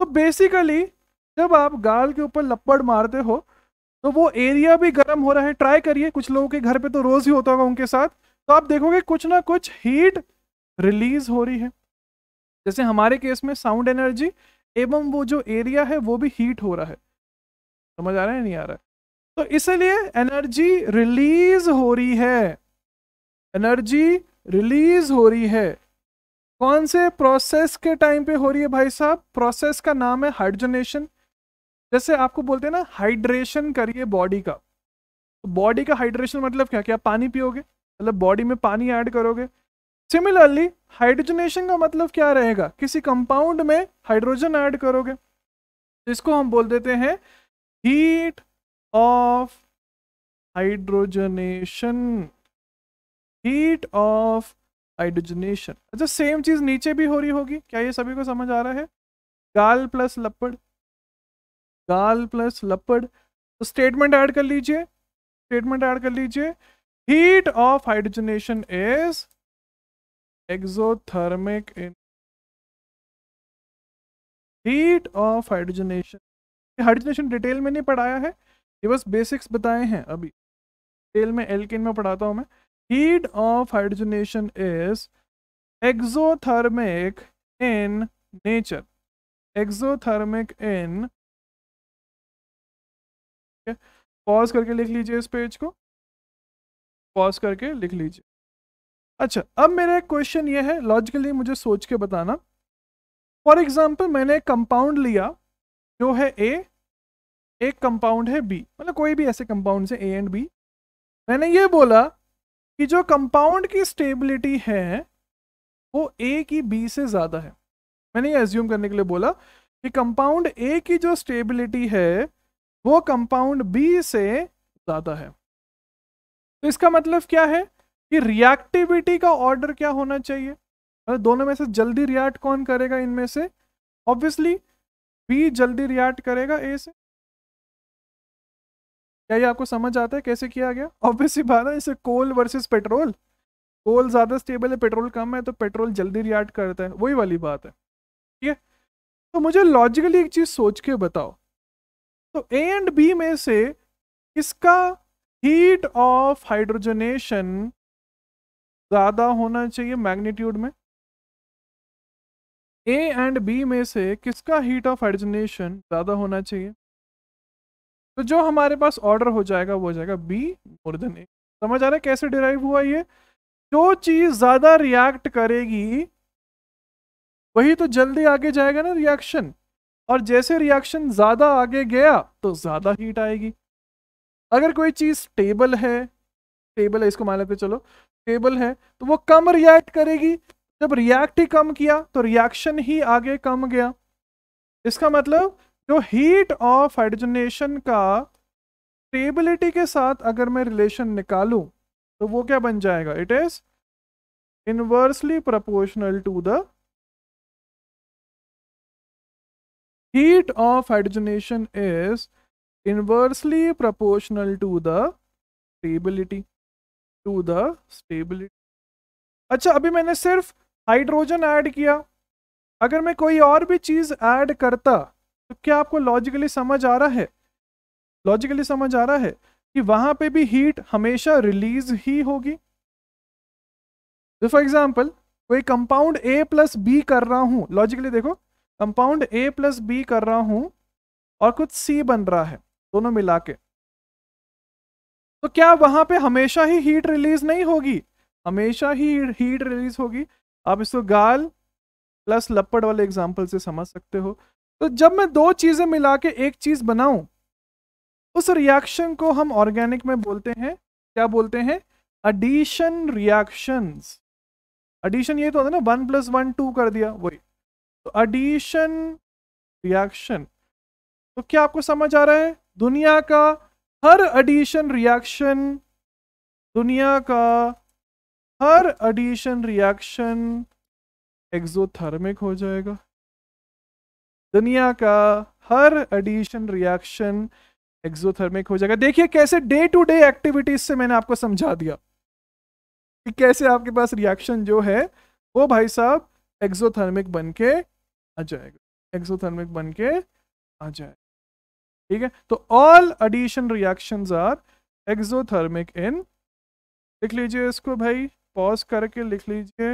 तो बेसिकली जब आप गाल के ऊपर लपड़ मारते हो तो वो एरिया भी गर्म हो रहा है ट्राई करिए कुछ लोगों के घर पे तो रोज ही होता होगा उनके साथ तो आप देखोगे कुछ ना कुछ हीट रिलीज हो रही है जैसे हमारे केस में साउंड एनर्जी एवं वो जो एरिया है वो भी हीट हो रहा है समझ आ रहा है नहीं आ रहा है तो इसलिए एनर्जी रिलीज हो रही है एनर्जी रिलीज हो रही है कौन से प्रोसेस के टाइम पे हो रही है भाई साहब प्रोसेस का नाम है हाइड्रोजनेशन जैसे आपको बोलते हैं ना हाइड्रेशन करिए बॉडी का तो बॉडी का हाइड्रेशन मतलब क्या क्या आप पानी पियोगे मतलब बॉडी में पानी ऐड करोगे सिमिलरली हाइड्रोजनेशन का मतलब क्या रहेगा किसी कंपाउंड में हाइड्रोजन ऐड करोगे इसको हम बोल देते हैं heat of hydrogenation heat of hydrogenation अच्छा सेम चीज नीचे भी हो रही होगी क्या ये सभी को समझ आ रहा है गाल प्लस लपड़ गाल प्लस लपड़ तो स्टेटमेंट ऐड कर लीजिए स्टेटमेंट ऐड कर लीजिए heat of hydrogenation is exothermic in heat of hydrogenation hydrogenation detail में नहीं पढ़ाया है ये बस बेसिक्स बताए हैं अभी डिटेल में एल्किन में पढ़ाता हूं मैं heat of hydrogenation is exothermic in nature exothermic in है पॉज करके लिख लीजिए इस पेज को पॉज करके लिख लीजिए अच्छा अब मेरा एक क्वेश्चन ये है लॉजिकली मुझे सोच के बताना फॉर एग्जाम्पल मैंने एक कंपाउंड लिया जो है ए एक कंपाउंड है बी मतलब कोई भी ऐसे कंपाउंड से ए एंड बी मैंने ये बोला कि जो कंपाउंड की स्टेबिलिटी है वो ए की बी से ज़्यादा है मैंने ये एज्यूम करने के लिए बोला कि कंपाउंड ए की जो स्टेबिलिटी है वो कंपाउंड बी से ज्यादा है तो इसका मतलब क्या है कि रिएक्टिविटी का ऑर्डर क्या होना चाहिए मतलब दोनों में से जल्दी रिएक्ट कौन करेगा इनमें से ऑब्वियसली बी जल्दी रिएक्ट करेगा ए से क्या ये आपको समझ आता है कैसे किया गया ऑब्वियसली बात है इसे कोल वर्सेस पेट्रोल कोल ज़्यादा स्टेबल है पेट्रोल कम है तो पेट्रोल जल्दी रिएक्ट करता है वही वाली बात है ठीक है तो मुझे लॉजिकली एक चीज़ सोच के बताओ तो ए एंड बी में से इसका हीट ऑफ हाइड्रोजनेशन ज़्यादा होना चाहिए मैग्नीट्यूड में ए एंड बी में से किसका हीट ऑफ हाइड्रोजनेशन ज़्यादा होना चाहिए तो जो हमारे पास ऑर्डर हो जाएगा वो हो जाएगा बी मोर देन ए समझ आ रहा है कैसे डिराइव हुआ ये जो चीज़ ज़्यादा रिएक्ट करेगी वही तो जल्दी आगे जाएगा ना रिएक्शन और जैसे रिएक्शन ज़्यादा आगे गया तो ज़्यादा हीट आएगी अगर कोई चीज़ स्टेबल है स्टेबल है इसको मान लेते चलो स्टेबल है तो वो कम रिएक्ट करेगी जब रिएक्ट ही कम किया तो रिएक्शन ही आगे कम गया इसका मतलब जो हीट ऑफ हाइड्रोजनेशन का स्टेबिलिटी के साथ अगर मैं रिलेशन निकालूं तो वो क्या बन जाएगा it is inversely proportional to the heat of hydrogenation is inversely proportional to the stability to the stability अच्छा अभी मैंने सिर्फ हाइड्रोजन ऐड किया अगर मैं कोई और भी चीज़ ऐड करता तो क्या आपको लॉजिकली समझ आ रहा है लॉजिकली समझ आ रहा है कि वहाँ पे भी हीट हमेशा रिलीज ही होगी फॉर तो एग्जांपल कोई कंपाउंड ए प्लस बी कर रहा हूँ लॉजिकली देखो कंपाउंड ए प्लस बी कर रहा हूं और कुछ सी बन रहा है दोनों मिला के तो क्या वहां पे हमेशा ही हीट रिलीज नहीं होगी हमेशा ही हीट रिलीज होगी आप इसको गाल प्लस लपड़ वाले एग्जाम्पल से समझ सकते हो तो जब मैं दो चीजें मिला के एक चीज बनाऊं उस रिएक्शन को हम ऑर्गेनिक में बोलते हैं क्या बोलते हैं एडिशन रिएक्शंस एडिशन ये तो होता है ना वन प्लस वन टू कर दिया वही तो एडिशन रिएक्शन तो क्या आपको समझ आ रहा है दुनिया का हर एडिशन रिएक्शन दुनिया का हर एडिशन रिएक्शन एक्सोथर्मिक हो जाएगा दुनिया का हर एडिशन रिएक्शन एक्सोथर्मिक हो जाएगा देखिए कैसे डे टू डे एक्टिविटीज से मैंने आपको समझा दिया कि कैसे आपके पास रिएक्शन जो है वो भाई साहब एक्सोथर्मिक बन के आ जाएगा एक्सोथर्मिक बन के आ जाएगा ठीक है तो all addition reactions are exothermic in लिख लीजिए इसको भाई पॉज करके लिख लीजिए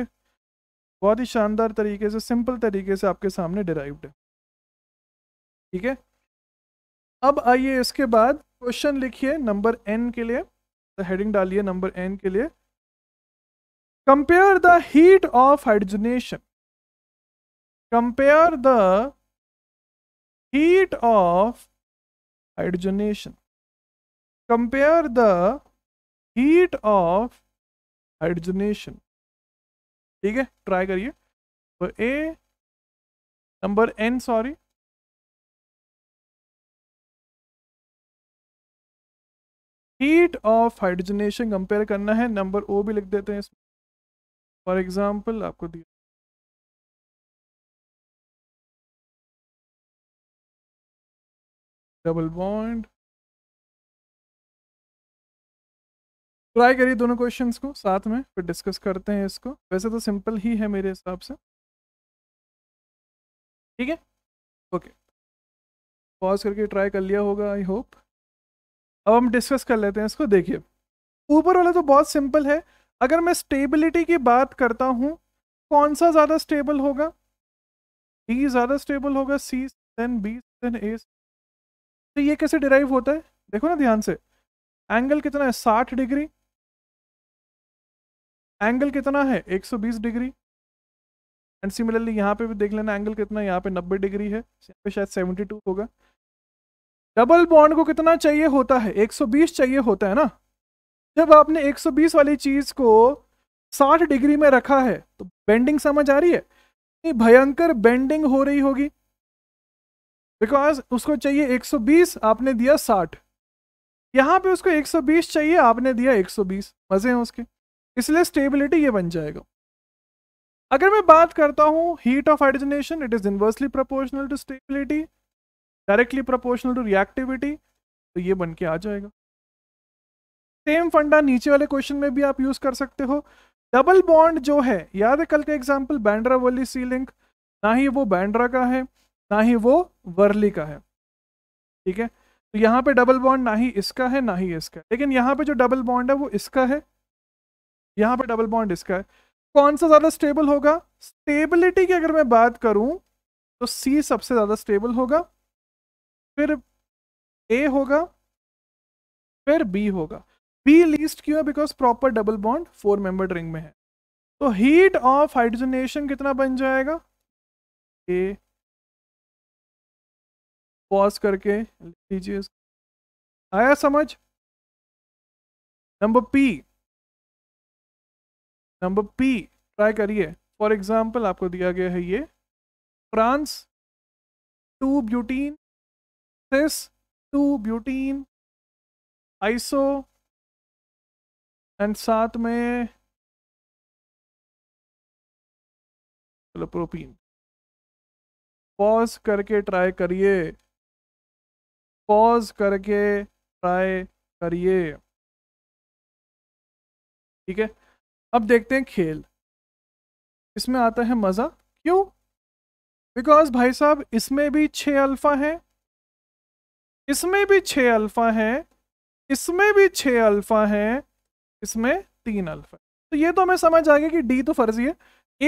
बहुत ही शानदार तरीके से सिंपल तरीके से आपके सामने डिराइव्ड है ठीक है अब आइए इसके बाद क्वेश्चन लिखिए नंबर एन के लिए हेडिंग तो डालिए नंबर एन के लिए compare the heat of hydrogenation compare the heat of hydrogenation compare the heat of hydrogenation ठीक है ट्राई करिए तो a number N sorry heat of hydrogenation compare करना है नंबर ओ भी लिख देते हैं इसमें फॉर एग्जाम्पल आपको दिया डबल बॉन्ड ट्राई करिए दोनों क्वेश्चंस को साथ में फिर डिस्कस करते हैं इसको वैसे तो सिंपल ही है मेरे हिसाब से ठीक है ओके पॉज करके ट्राई कर लिया होगा आई होप अब हम डिस्कस कर लेते हैं इसको देखिए ऊपर वाला तो बहुत सिंपल है अगर मैं स्टेबिलिटी की बात करता हूँ कौन सा ज़्यादा स्टेबल होगा डी e ज़्यादा स्टेबल होगा C then B then A तो ये कैसे डिराइव होता है देखो ना ध्यान से एंगल कितना है साठ डिग्री एंगल कितना है एक सौ बीस डिग्री एंड सिमिलरली यहाँ पे भी देख लेना एंगल कितना यहाँ पे नब्बे डिग्री है यहाँ पे शायद सेवेंटी टू होगा डबल बॉन्ड को कितना चाहिए होता है 120 चाहिए होता है ना जब आपने 120 वाली चीज को 60 डिग्री में रखा है तो बेंडिंग समझ आ रही है भयंकर बेंडिंग हो रही होगी बिकॉज उसको चाहिए 120 आपने दिया 60 यहाँ पे उसको 120 चाहिए आपने दिया 120 मज़े हैं उसके इसलिए स्टेबिलिटी ये बन जाएगा अगर मैं बात करता हूँ heat of hydrogenation it is inversely proportional to stability directly proportional to reactivity तो ये बन के आ जाएगा सेम फंडा नीचे वाले क्वेश्चन में भी आप यूज़ कर सकते हो डबल बॉन्ड जो है याद है कल का एग्जाम्पल बैंड्रा वाली सीलिंग ना ही वो बैंड्रा का है ना ही वो वर्ली का है ठीक है तो यहाँ पे डबल बॉन्ड ना ही इसका है ना ही इसका लेकिन यहाँ पे जो डबल बॉन्ड है वो इसका है यहाँ पे डबल बॉन्ड इसका है कौन सा ज़्यादा स्टेबल होगा स्टेबिलिटी की अगर मैं बात करूं तो सी सबसे ज़्यादा स्टेबल होगा फिर ए होगा फिर बी होगा बी लीस्ट क्यों है because proper double bond four member ring में है तो हीट ऑफ हाइड्रोजनेशन कितना बन जाएगा ए पॉज करके लिख लीजिए आया समझ number P number P try करिए फॉर एग्जांपल आपको दिया गया है ये trans two butene cis two butene iso and साथ में प्रोपीन पॉज करके ट्राई करिए पॉज करके ट्राई करिए ठीक है अब देखते हैं खेल इसमें आता है मज़ा क्यों बिकॉज भाई साहब इसमें भी छः अल्फ़ा हैं इसमें भी छः अल्फ़ा हैं इसमें भी छः अल्फ़ा हैं इसमें तीन अल्फ़ा तो ये तो हमें समझ आ गया कि डी तो फर्जी है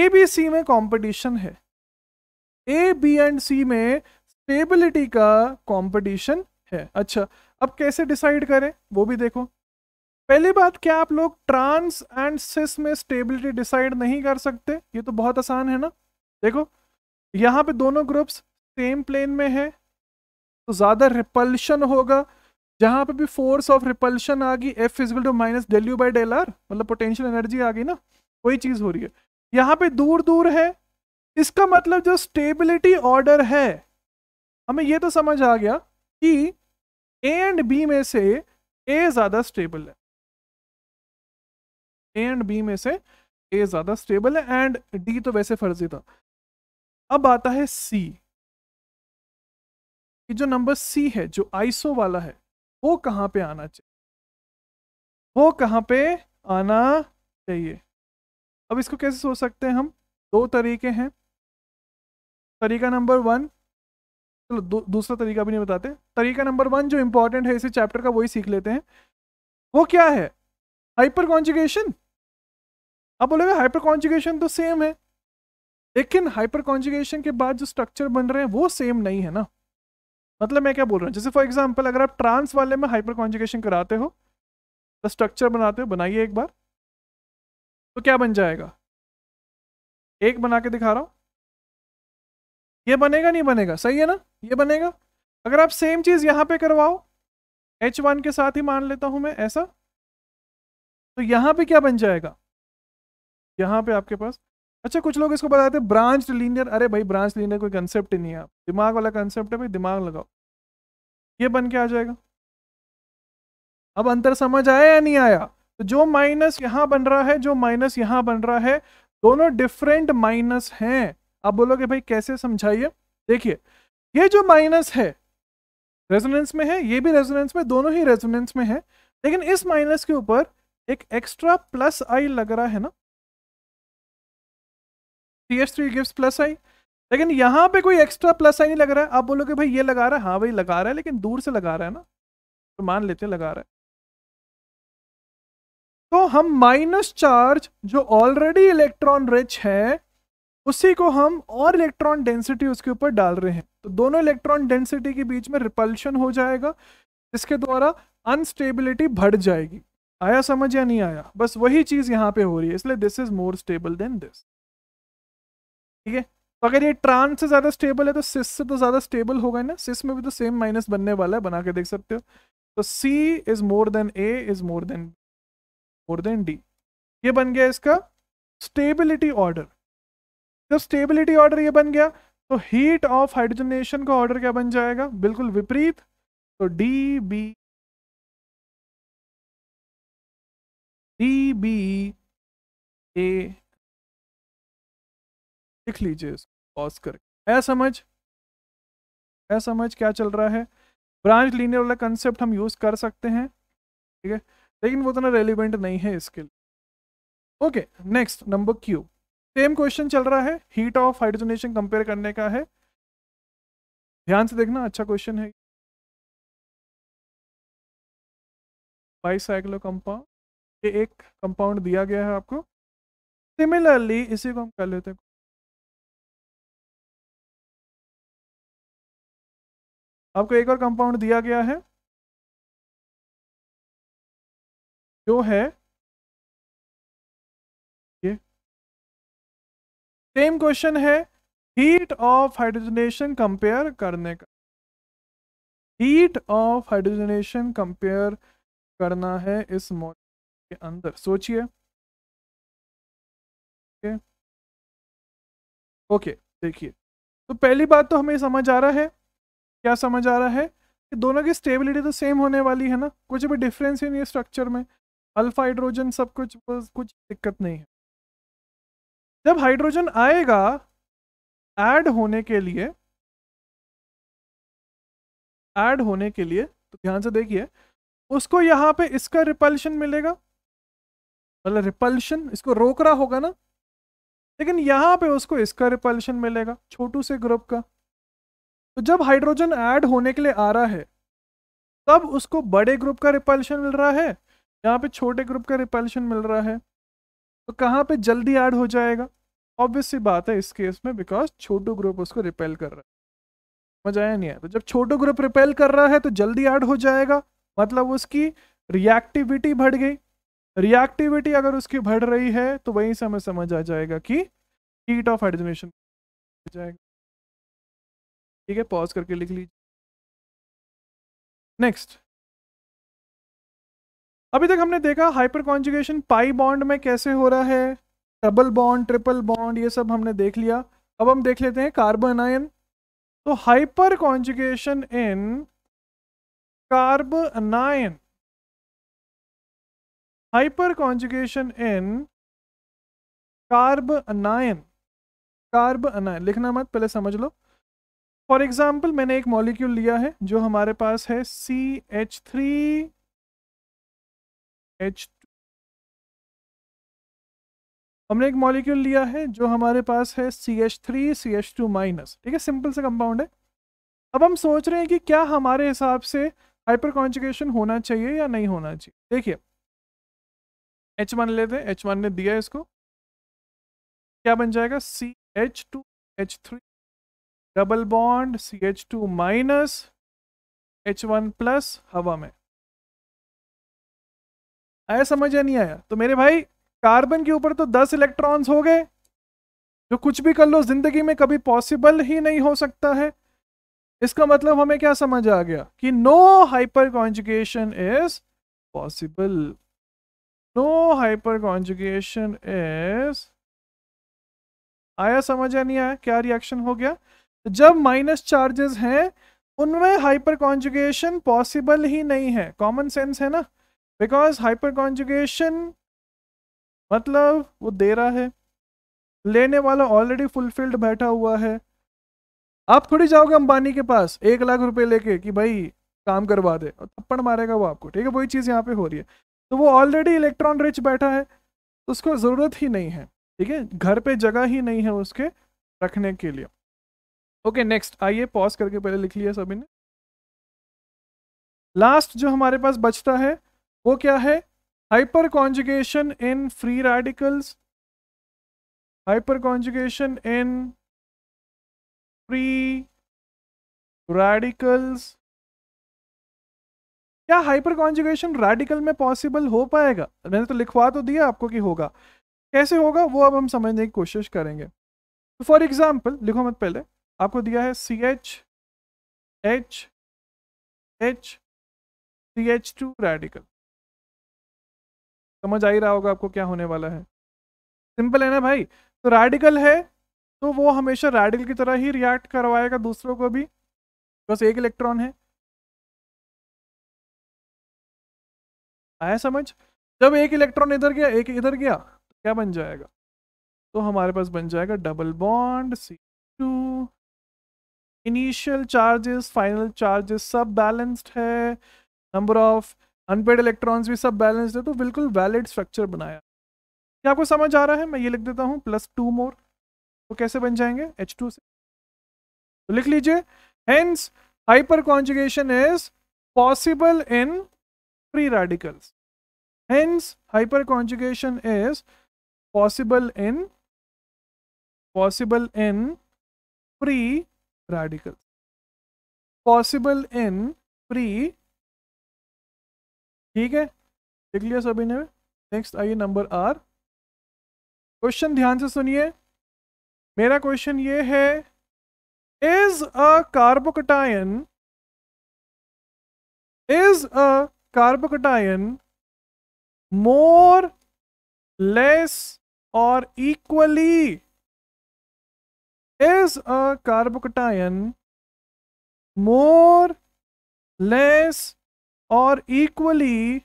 ए बी सी में कंपटीशन है ए बी एंड सी में स्टेबिलिटी का कंपटीशन है अच्छा अब कैसे डिसाइड करें वो भी देखो पहली बात क्या आप लोग ट्रांस एंड सिस में स्टेबिलिटी डिसाइड नहीं कर सकते ये तो बहुत आसान है ना देखो यहाँ पे दोनों ग्रुप्स सेम प्लेन में है तो ज़्यादा रिपल्शन होगा जहाँ पे भी फोर्स ऑफ रिपल्शन आ गई F equal to minus del U by del R मतलब पोटेंशियल एनर्जी आ गई ना वही चीज़ हो रही है यहाँ पे दूर दूर है इसका मतलब जो स्टेबिलिटी ऑर्डर है हमें यह तो समझ आ गया कि ए एंड बी में से ए ज़्यादा स्टेबल है ए एंड बी में से ए ज़्यादा स्टेबल है एंड डी तो वैसे फर्जी था अब आता है सी कि जो नंबर सी है जो आईसो वाला है वो कहां पे आना चाहिए वो कहां पे आना चाहिए अब इसको कैसे सोच सकते हैं हम दो तरीके हैं तरीका नंबर वन चलो दूसरा तरीका भी नहीं बताते तरीका नंबर वन जो इंपॉर्टेंट है इसी चैप्टर का वही सीख लेते हैं वो क्या है हाइपर कॉन्जुगेशन अब बोलोगे हाइपर कॉन्जुगेशन तो सेम है लेकिन हाइपर कॉन्जुगेशन के बाद जो स्ट्रक्चर बन रहे हैं वो सेम नहीं है ना मतलब मैं क्या बोल रहा हूँ जैसे फॉर एग्जाम्पल अगर आप ट्रांस वाले में हाइपर कॉन्जुगेशन कराते हो तो स्ट्रक्चर बनाते हो बनाइए एक बार तो क्या बन जाएगा एक बना के दिखा रहा हूँ ये बनेगा नहीं बनेगा सही है ना ये बनेगा अगर आप सेम चीज़ यहां पे करवाओ एच वन के साथ ही मान लेता हूं मैं ऐसा तो यहां पे क्या बन जाएगा यहां पे आपके पास अच्छा कुछ लोग इसको बताते ब्रांच लीनियर अरे भाई ब्रांच लीनियर कोई कंसेप्ट ही नहीं है आप दिमाग वाला कंसेप्ट है भाई दिमाग लगाओ ये बन के आ जाएगा अब अंतर समझ आया या नहीं आया तो जो माइनस यहां बन रहा है जो माइनस यहां बन रहा है दोनों डिफरेंट माइनस हैं आप बोलोगे भाई कैसे समझाइए देखिए ये जो माइनस है रेजोनेंस में है ये भी रेजोनेंस में दोनों ही रेजोनेंस में है लेकिन इस माइनस के ऊपर एक एक्स्ट्रा प्लस आई लग रहा है ना C S three gives plus I लेकिन यहाँ पे कोई एक्स्ट्रा प्लस आई नहीं लग रहा है आप बोलोगे भाई ये लगा रहा है हाँ भाई लगा रहा है लेकिन दूर से लगा रहा है ना तो मान लेते लगा रहा है तो हम माइनस चार्ज जो ऑलरेडी इलेक्ट्रॉन रिच है उसी को हम और इलेक्ट्रॉन डेंसिटी उसके ऊपर डाल रहे हैं तो दोनों इलेक्ट्रॉन डेंसिटी के बीच में रिपल्शन हो जाएगा जिसके द्वारा अनस्टेबिलिटी बढ़ जाएगी आया समझ या नहीं आया बस वही चीज़ यहाँ पे हो रही है इसलिए this is more stable than this ठीक है तो अगर ये ट्रांस से ज़्यादा स्टेबल है तो सिस से तो ज़्यादा स्टेबल होगा ना सिस में भी तो सेम माइनस बनने वाला है बना के देख सकते हो तो C is more than A is more than more than D ये बन गया इसका स्टेबिलिटी ऑर्डर जब स्टेबिलिटी ऑर्डर ये बन गया तो हीट ऑफ हाइड्रोजनेशन का ऑर्डर क्या बन जाएगा बिल्कुल विपरीत तो D B D B A लिख लीजिए इसको पॉज करके ऐ समझ ऐ समझ क्या चल रहा है ब्रांच लीनियर वाला कंसेप्ट हम यूज़ कर सकते हैं ठीक है लेकिन वो उतना रेलिवेंट नहीं है इसके लिए okay next number Q same question चल रहा है हीट ऑफ हाइड्रोजनेशन कंपेयर करने का है ध्यान से देखना अच्छा क्वेश्चन है बाईसाइक्लो कंपाउंड ये एक कंपाउंड दिया गया है आपको सिमिलरली इसी को हम कर लेते हैं आपको एक और कंपाउंड दिया गया है जो है सेम क्वेश्चन है हीट ऑफ हाइड्रोजनेशन कंपेयर करने का हीट ऑफ हाइड्रोजनेशन कंपेयर करना है इस मॉडल के अंदर सोचिए ओके ओके देखिए तो पहली बात तो हमें समझ आ रहा है क्या समझ आ रहा है कि दोनों की स्टेबिलिटी तो सेम होने वाली है ना कुछ भी डिफरेंस ही नहीं है स्ट्रक्चर में अल्फा हाइड्रोजन सब कुछ कुछ दिक्कत नहीं है जब हाइड्रोजन आएगा ऐड होने के लिए ऐड होने के लिए तो ध्यान से देखिए उसको यहां पे इसका रिपल्शन मिलेगा मतलब रिपल्शन इसको रोक रहा होगा ना लेकिन यहां पे उसको इसका रिपल्शन मिलेगा छोटू से ग्रुप का तो जब हाइड्रोजन ऐड होने के लिए आ रहा है तब उसको बड़े ग्रुप का रिपल्शन मिल रहा है यहाँ पे छोटे ग्रुप का रिपल्शन मिल रहा है तो कहाँ पे जल्दी ऐड हो जाएगा ऑब्वियस सी बात है इस केस में बिकॉज छोटू ग्रुप उसको रिपेल कर रहा है मजा आया नहीं है तो जब छोटू ग्रुप रिपेल कर रहा है तो जल्दी ऐड हो जाएगा मतलब उसकी रिएक्टिविटी बढ़ गई रिएक्टिविटी अगर उसकी बढ़ रही है तो वहीं से हमें समझ आ जाएगा कि हीट ऑफ हाइड्रोजनेशन जाएगा ठीक है पॉज करके लिख लीजिए नेक्स्ट अभी तक हमने देखा हाइपर कॉन्जुगेशन पाई बॉन्ड में कैसे हो रहा है डबल बॉन्ड ट्रिपल बॉन्ड ये सब हमने देख लिया अब हम देख लेते हैं कार्बन आयन तो hyperconjugation in carbanion hyperconjugation in carbanion carbanion लिखना मत पहले समझ लो फॉर एग्जाम्पल मैंने एक मॉलिक्यूल लिया है जो हमारे पास है सी एच थ्री एच हमने एक मॉलिक्यूल लिया है जो हमारे पास है C H three C H two minus ठीक है सिंपल सा कंपाउंड है अब हम सोच रहे हैं कि क्या हमारे हिसाब से हाइपर कॉन्जुगेशन होना चाहिए या नहीं होना चाहिए देखिए एच वन लेते हैं एच वन ने दिया इसको क्या बन जाएगा C H two H three double bond C H two minus H one plus हवा में आया समझ या नहीं आया तो मेरे भाई कार्बन के ऊपर तो दस इलेक्ट्रॉन्स हो गए जो कुछ भी कर लो जिंदगी में कभी पॉसिबल ही नहीं हो सकता है इसका मतलब हमें क्या समझ आ गया कि no hyperconjugation is possible no hyperconjugation is आया समझ या नहीं आया क्या रिएक्शन हो गया जब माइनस चार्जेस हैं उनमें हाइपर कॉन्जुगेशन पॉसिबल ही नहीं है कॉमन सेंस है ना बिकॉज हाइपर कॉन्जुगेशन मतलब वो दे रहा है लेने वाला ऑलरेडी फुलफिल्ड बैठा हुआ है आप थोड़ी जाओगे अंबानी के पास एक लाख रुपए लेके कि भाई काम करवा दे और थप्पड़ मारेगा वो आपको ठीक है वही चीज़ यहाँ पे हो रही है तो वो ऑलरेडी इलेक्ट्रॉन रिच बैठा है तो उसको ज़रूरत ही नहीं है ठीक है घर पे जगह ही नहीं है उसके रखने के लिए ओके नेक्स्ट आइए पॉज करके पहले लिख लिया सभी ने लास्ट जो हमारे पास बचता है वो क्या है in in free radicals conjugation in free radicals क्या हाइपर कॉन्जुगेशन रेडिकल में पॉसिबल हो पाएगा मैंने तो लिखवा तो दिया आपको कि होगा कैसे होगा वो अब हम समझने की कोशिश करेंगे तो फॉर एग्जांपल लिखो मत पहले आपको दिया है C H H H C H two radical समझ आ ही रहा होगा आपको क्या होने वाला है सिंपल है ना भाई तो रेडिकल है तो वो हमेशा रेडिकल की तरह ही रिएक्ट करवाएगा दूसरों को भी बस एक इलेक्ट्रॉन है आया समझ जब एक इलेक्ट्रॉन इधर गया एक इधर गया तो क्या बन जाएगा तो हमारे पास बन जाएगा double bond C two initial charges final charges सब बैलेंस्ड है नंबर ऑफ अनपेड इलेक्ट्रॉन्स भी सब बैलेंस है तो बिल्कुल वैलिड स्ट्रक्चर बनाया क्या आपको समझ आ रहा है मैं ये लिख देता हूँ प्लस टू मोर तो कैसे बन जाएंगे एच टू से तो लिख लीजिए hence hyperconjugation is possible in free radicals hence hyperconjugation is possible in possible in free radicals possible in free ठीक है देख लिया सभी ने नेक्स्ट आइए नंबर आर क्वेश्चन ध्यान से सुनिए मेरा क्वेश्चन ये है is a carbocation is a carbocation more less और equally is a carbocation more less or equally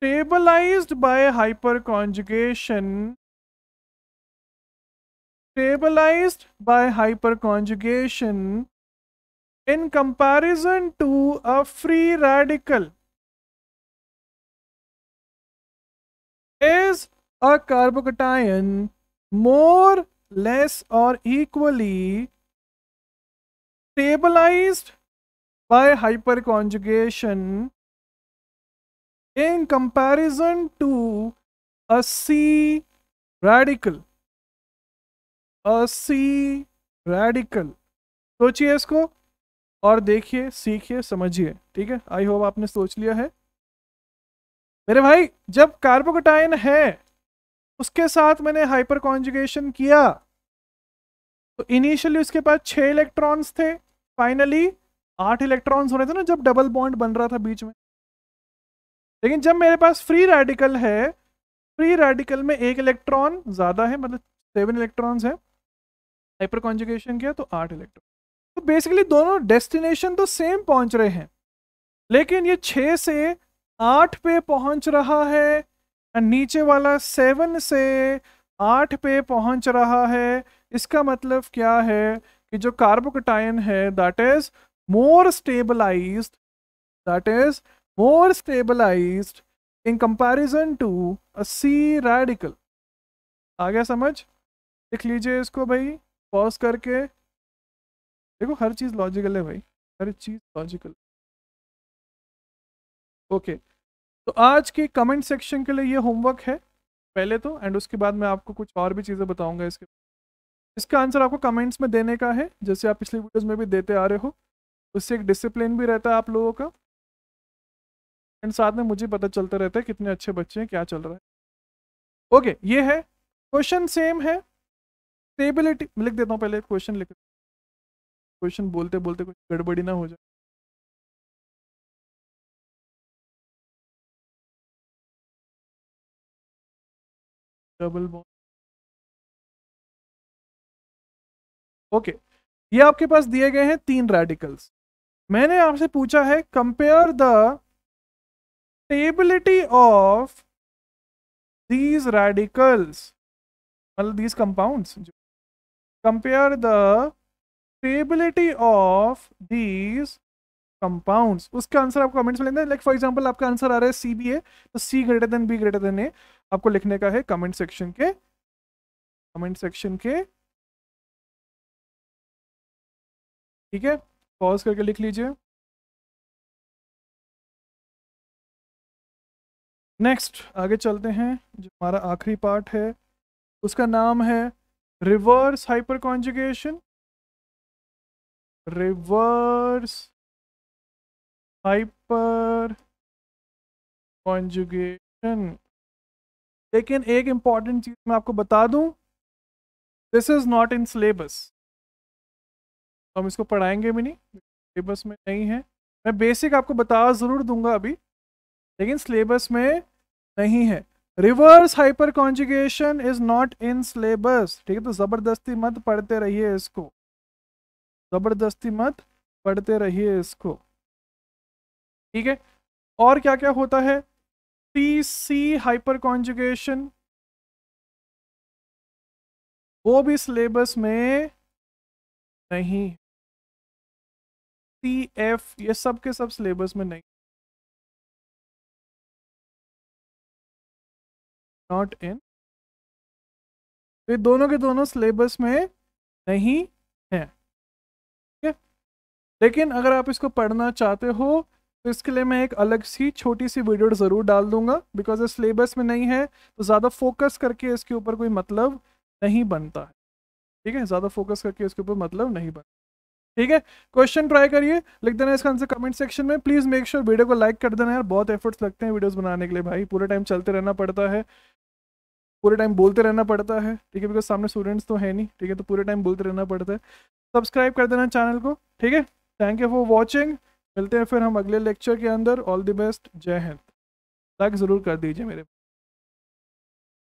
stabilized by hyperconjugation stabilized by hyperconjugation in comparison to a free radical is a carbocation more less or equally stabilized by hyperconjugation in comparison to a C radical. A C radical. सोचिए इसको और देखिए सीखिए समझिए ठीक है I hope आपने सोच लिया है मेरे भाई जब कार्बोकोटाइन है उसके साथ मैंने हाइपर कॉन्जुगेशन किया तो इनिशियली उसके पास छः इलेक्ट्रॉन्स थे फाइनली आठ इलेक्ट्रॉन्स हो रहे थे ना जब डबल बॉन्ड बन रहा था बीच में लेकिन जब मेरे पास फ्री रेडिकल है फ्री रेडिकल में एक इलेक्ट्रॉन ज़्यादा है मतलब सेवन इलेक्ट्रॉन्स है हाइपर कॉन्जुगेशन किया तो आठ इलेक्ट्रॉन तो बेसिकली दोनों डेस्टिनेशन तो सेम पहुंच रहे हैं लेकिन ये छः से आठ पे पहुंच रहा है नीचे वाला सेवन से आठ पे पहुंच रहा है इसका मतलब क्या है कि जो कार्बोकटायन है that is more stabilized that is more stabilized in comparison to a C radical आ गया समझ लिख लीजिए इसको भाई पॉज करके देखो हर चीज़ लॉजिकल है भाई हर चीज़ लॉजिकल ओके okay. तो आज के कमेंट सेक्शन के लिए ये होमवर्क है पहले तो एंड उसके बाद मैं आपको कुछ और भी चीज़ें बताऊंगा इसके इसका आंसर आपको कमेंट्स में देने का है जैसे आप पिछले वीडियोस में भी देते आ रहे हो उससे एक डिसिप्लिन भी रहता है आप लोगों का एंड साथ में मुझे पता चलता रहता है कितने अच्छे बच्चे हैं क्या चल रहा है ओके ये है क्वेश्चन सेम है स्टेबिलिटी लिख देता हूँ पहले क्वेश्चन लिख क्वेश्चन बोलते बोलते कुछ गड़बड़ी ना हो जाए डबल बॉन्ड ओके ये आपके पास दिए गए हैं तीन रेडिकल्स मैंने आपसे पूछा है compare the stability of these radicals मतलब these compounds compare the stability of these compounds उसका आंसर आपको कमेंट्स में लेंगे लाइक फॉर एग्जांपल आपका आंसर आ रहा है सी बी ए तो C greater than B greater than A आपको लिखने का है कमेंट सेक्शन के कमेंट सेक्शन के ठीक है पॉज करके लिख लीजिए नेक्स्ट आगे चलते हैं जो हमारा आखिरी पार्ट है उसका नाम है reverse hyperconjugation reverse hyperconjugation लेकिन एक इंपॉर्टेंट चीज़ मैं आपको बता दूं this is not in syllabus तो हम इसको पढ़ाएंगे भी नहीं सिलेबस में नहीं है मैं बेसिक आपको बता ज़रूर दूंगा अभी लेकिन सिलेबस में नहीं है reverse hyperconjugation is not in syllabus ठीक है तो ज़बरदस्ती मत पढ़ते रहिए इसको ज़बरदस्ती मत पढ़ते रहिए इसको ठीक है और क्या क्या होता है टी सी हाइपर कॉन्जुगेशन वो भी सिलेबस में नहीं सी एफ ये सब के सब सिलेबस में नहीं नॉट इन तो ये दोनों के दोनों सिलेबस में नहीं है ठीक है लेकिन अगर आप इसको पढ़ना चाहते हो तो इसके लिए मैं एक अलग सी छोटी सी वीडियो ज़रूर डाल दूंगा बिकॉज ये सिलेबस में नहीं है तो ज़्यादा फोकस करके इसके ऊपर कोई मतलब नहीं बनता है ठीक है ज़्यादा फोकस करके इसके ऊपर मतलब नहीं बनता ठीक है क्वेश्चन ट्राई करिए लिख देना इसका आंसर कमेंट सेक्शन में प्लीज मेक श्योर वीडियो को लाइक कर देना यार बहुत एफर्ट्स लगते हैं वीडियोस बनाने के लिए भाई पूरे टाइम चलते रहना पड़ता है पूरे टाइम बोलते रहना पड़ता है ठीक है बिकॉज सामने स्टूडेंट्स तो है नहीं ठीक है तो पूरे टाइम बोलते रहना पड़ता है सब्सक्राइब कर देना चैनल को ठीक है थैंक यू फॉर वॉचिंग मिलते हैं फिर हम अगले लेक्चर के अंदर ऑल द बेस्ट जय हिंद लाइक ज़रूर कर दीजिए मेरे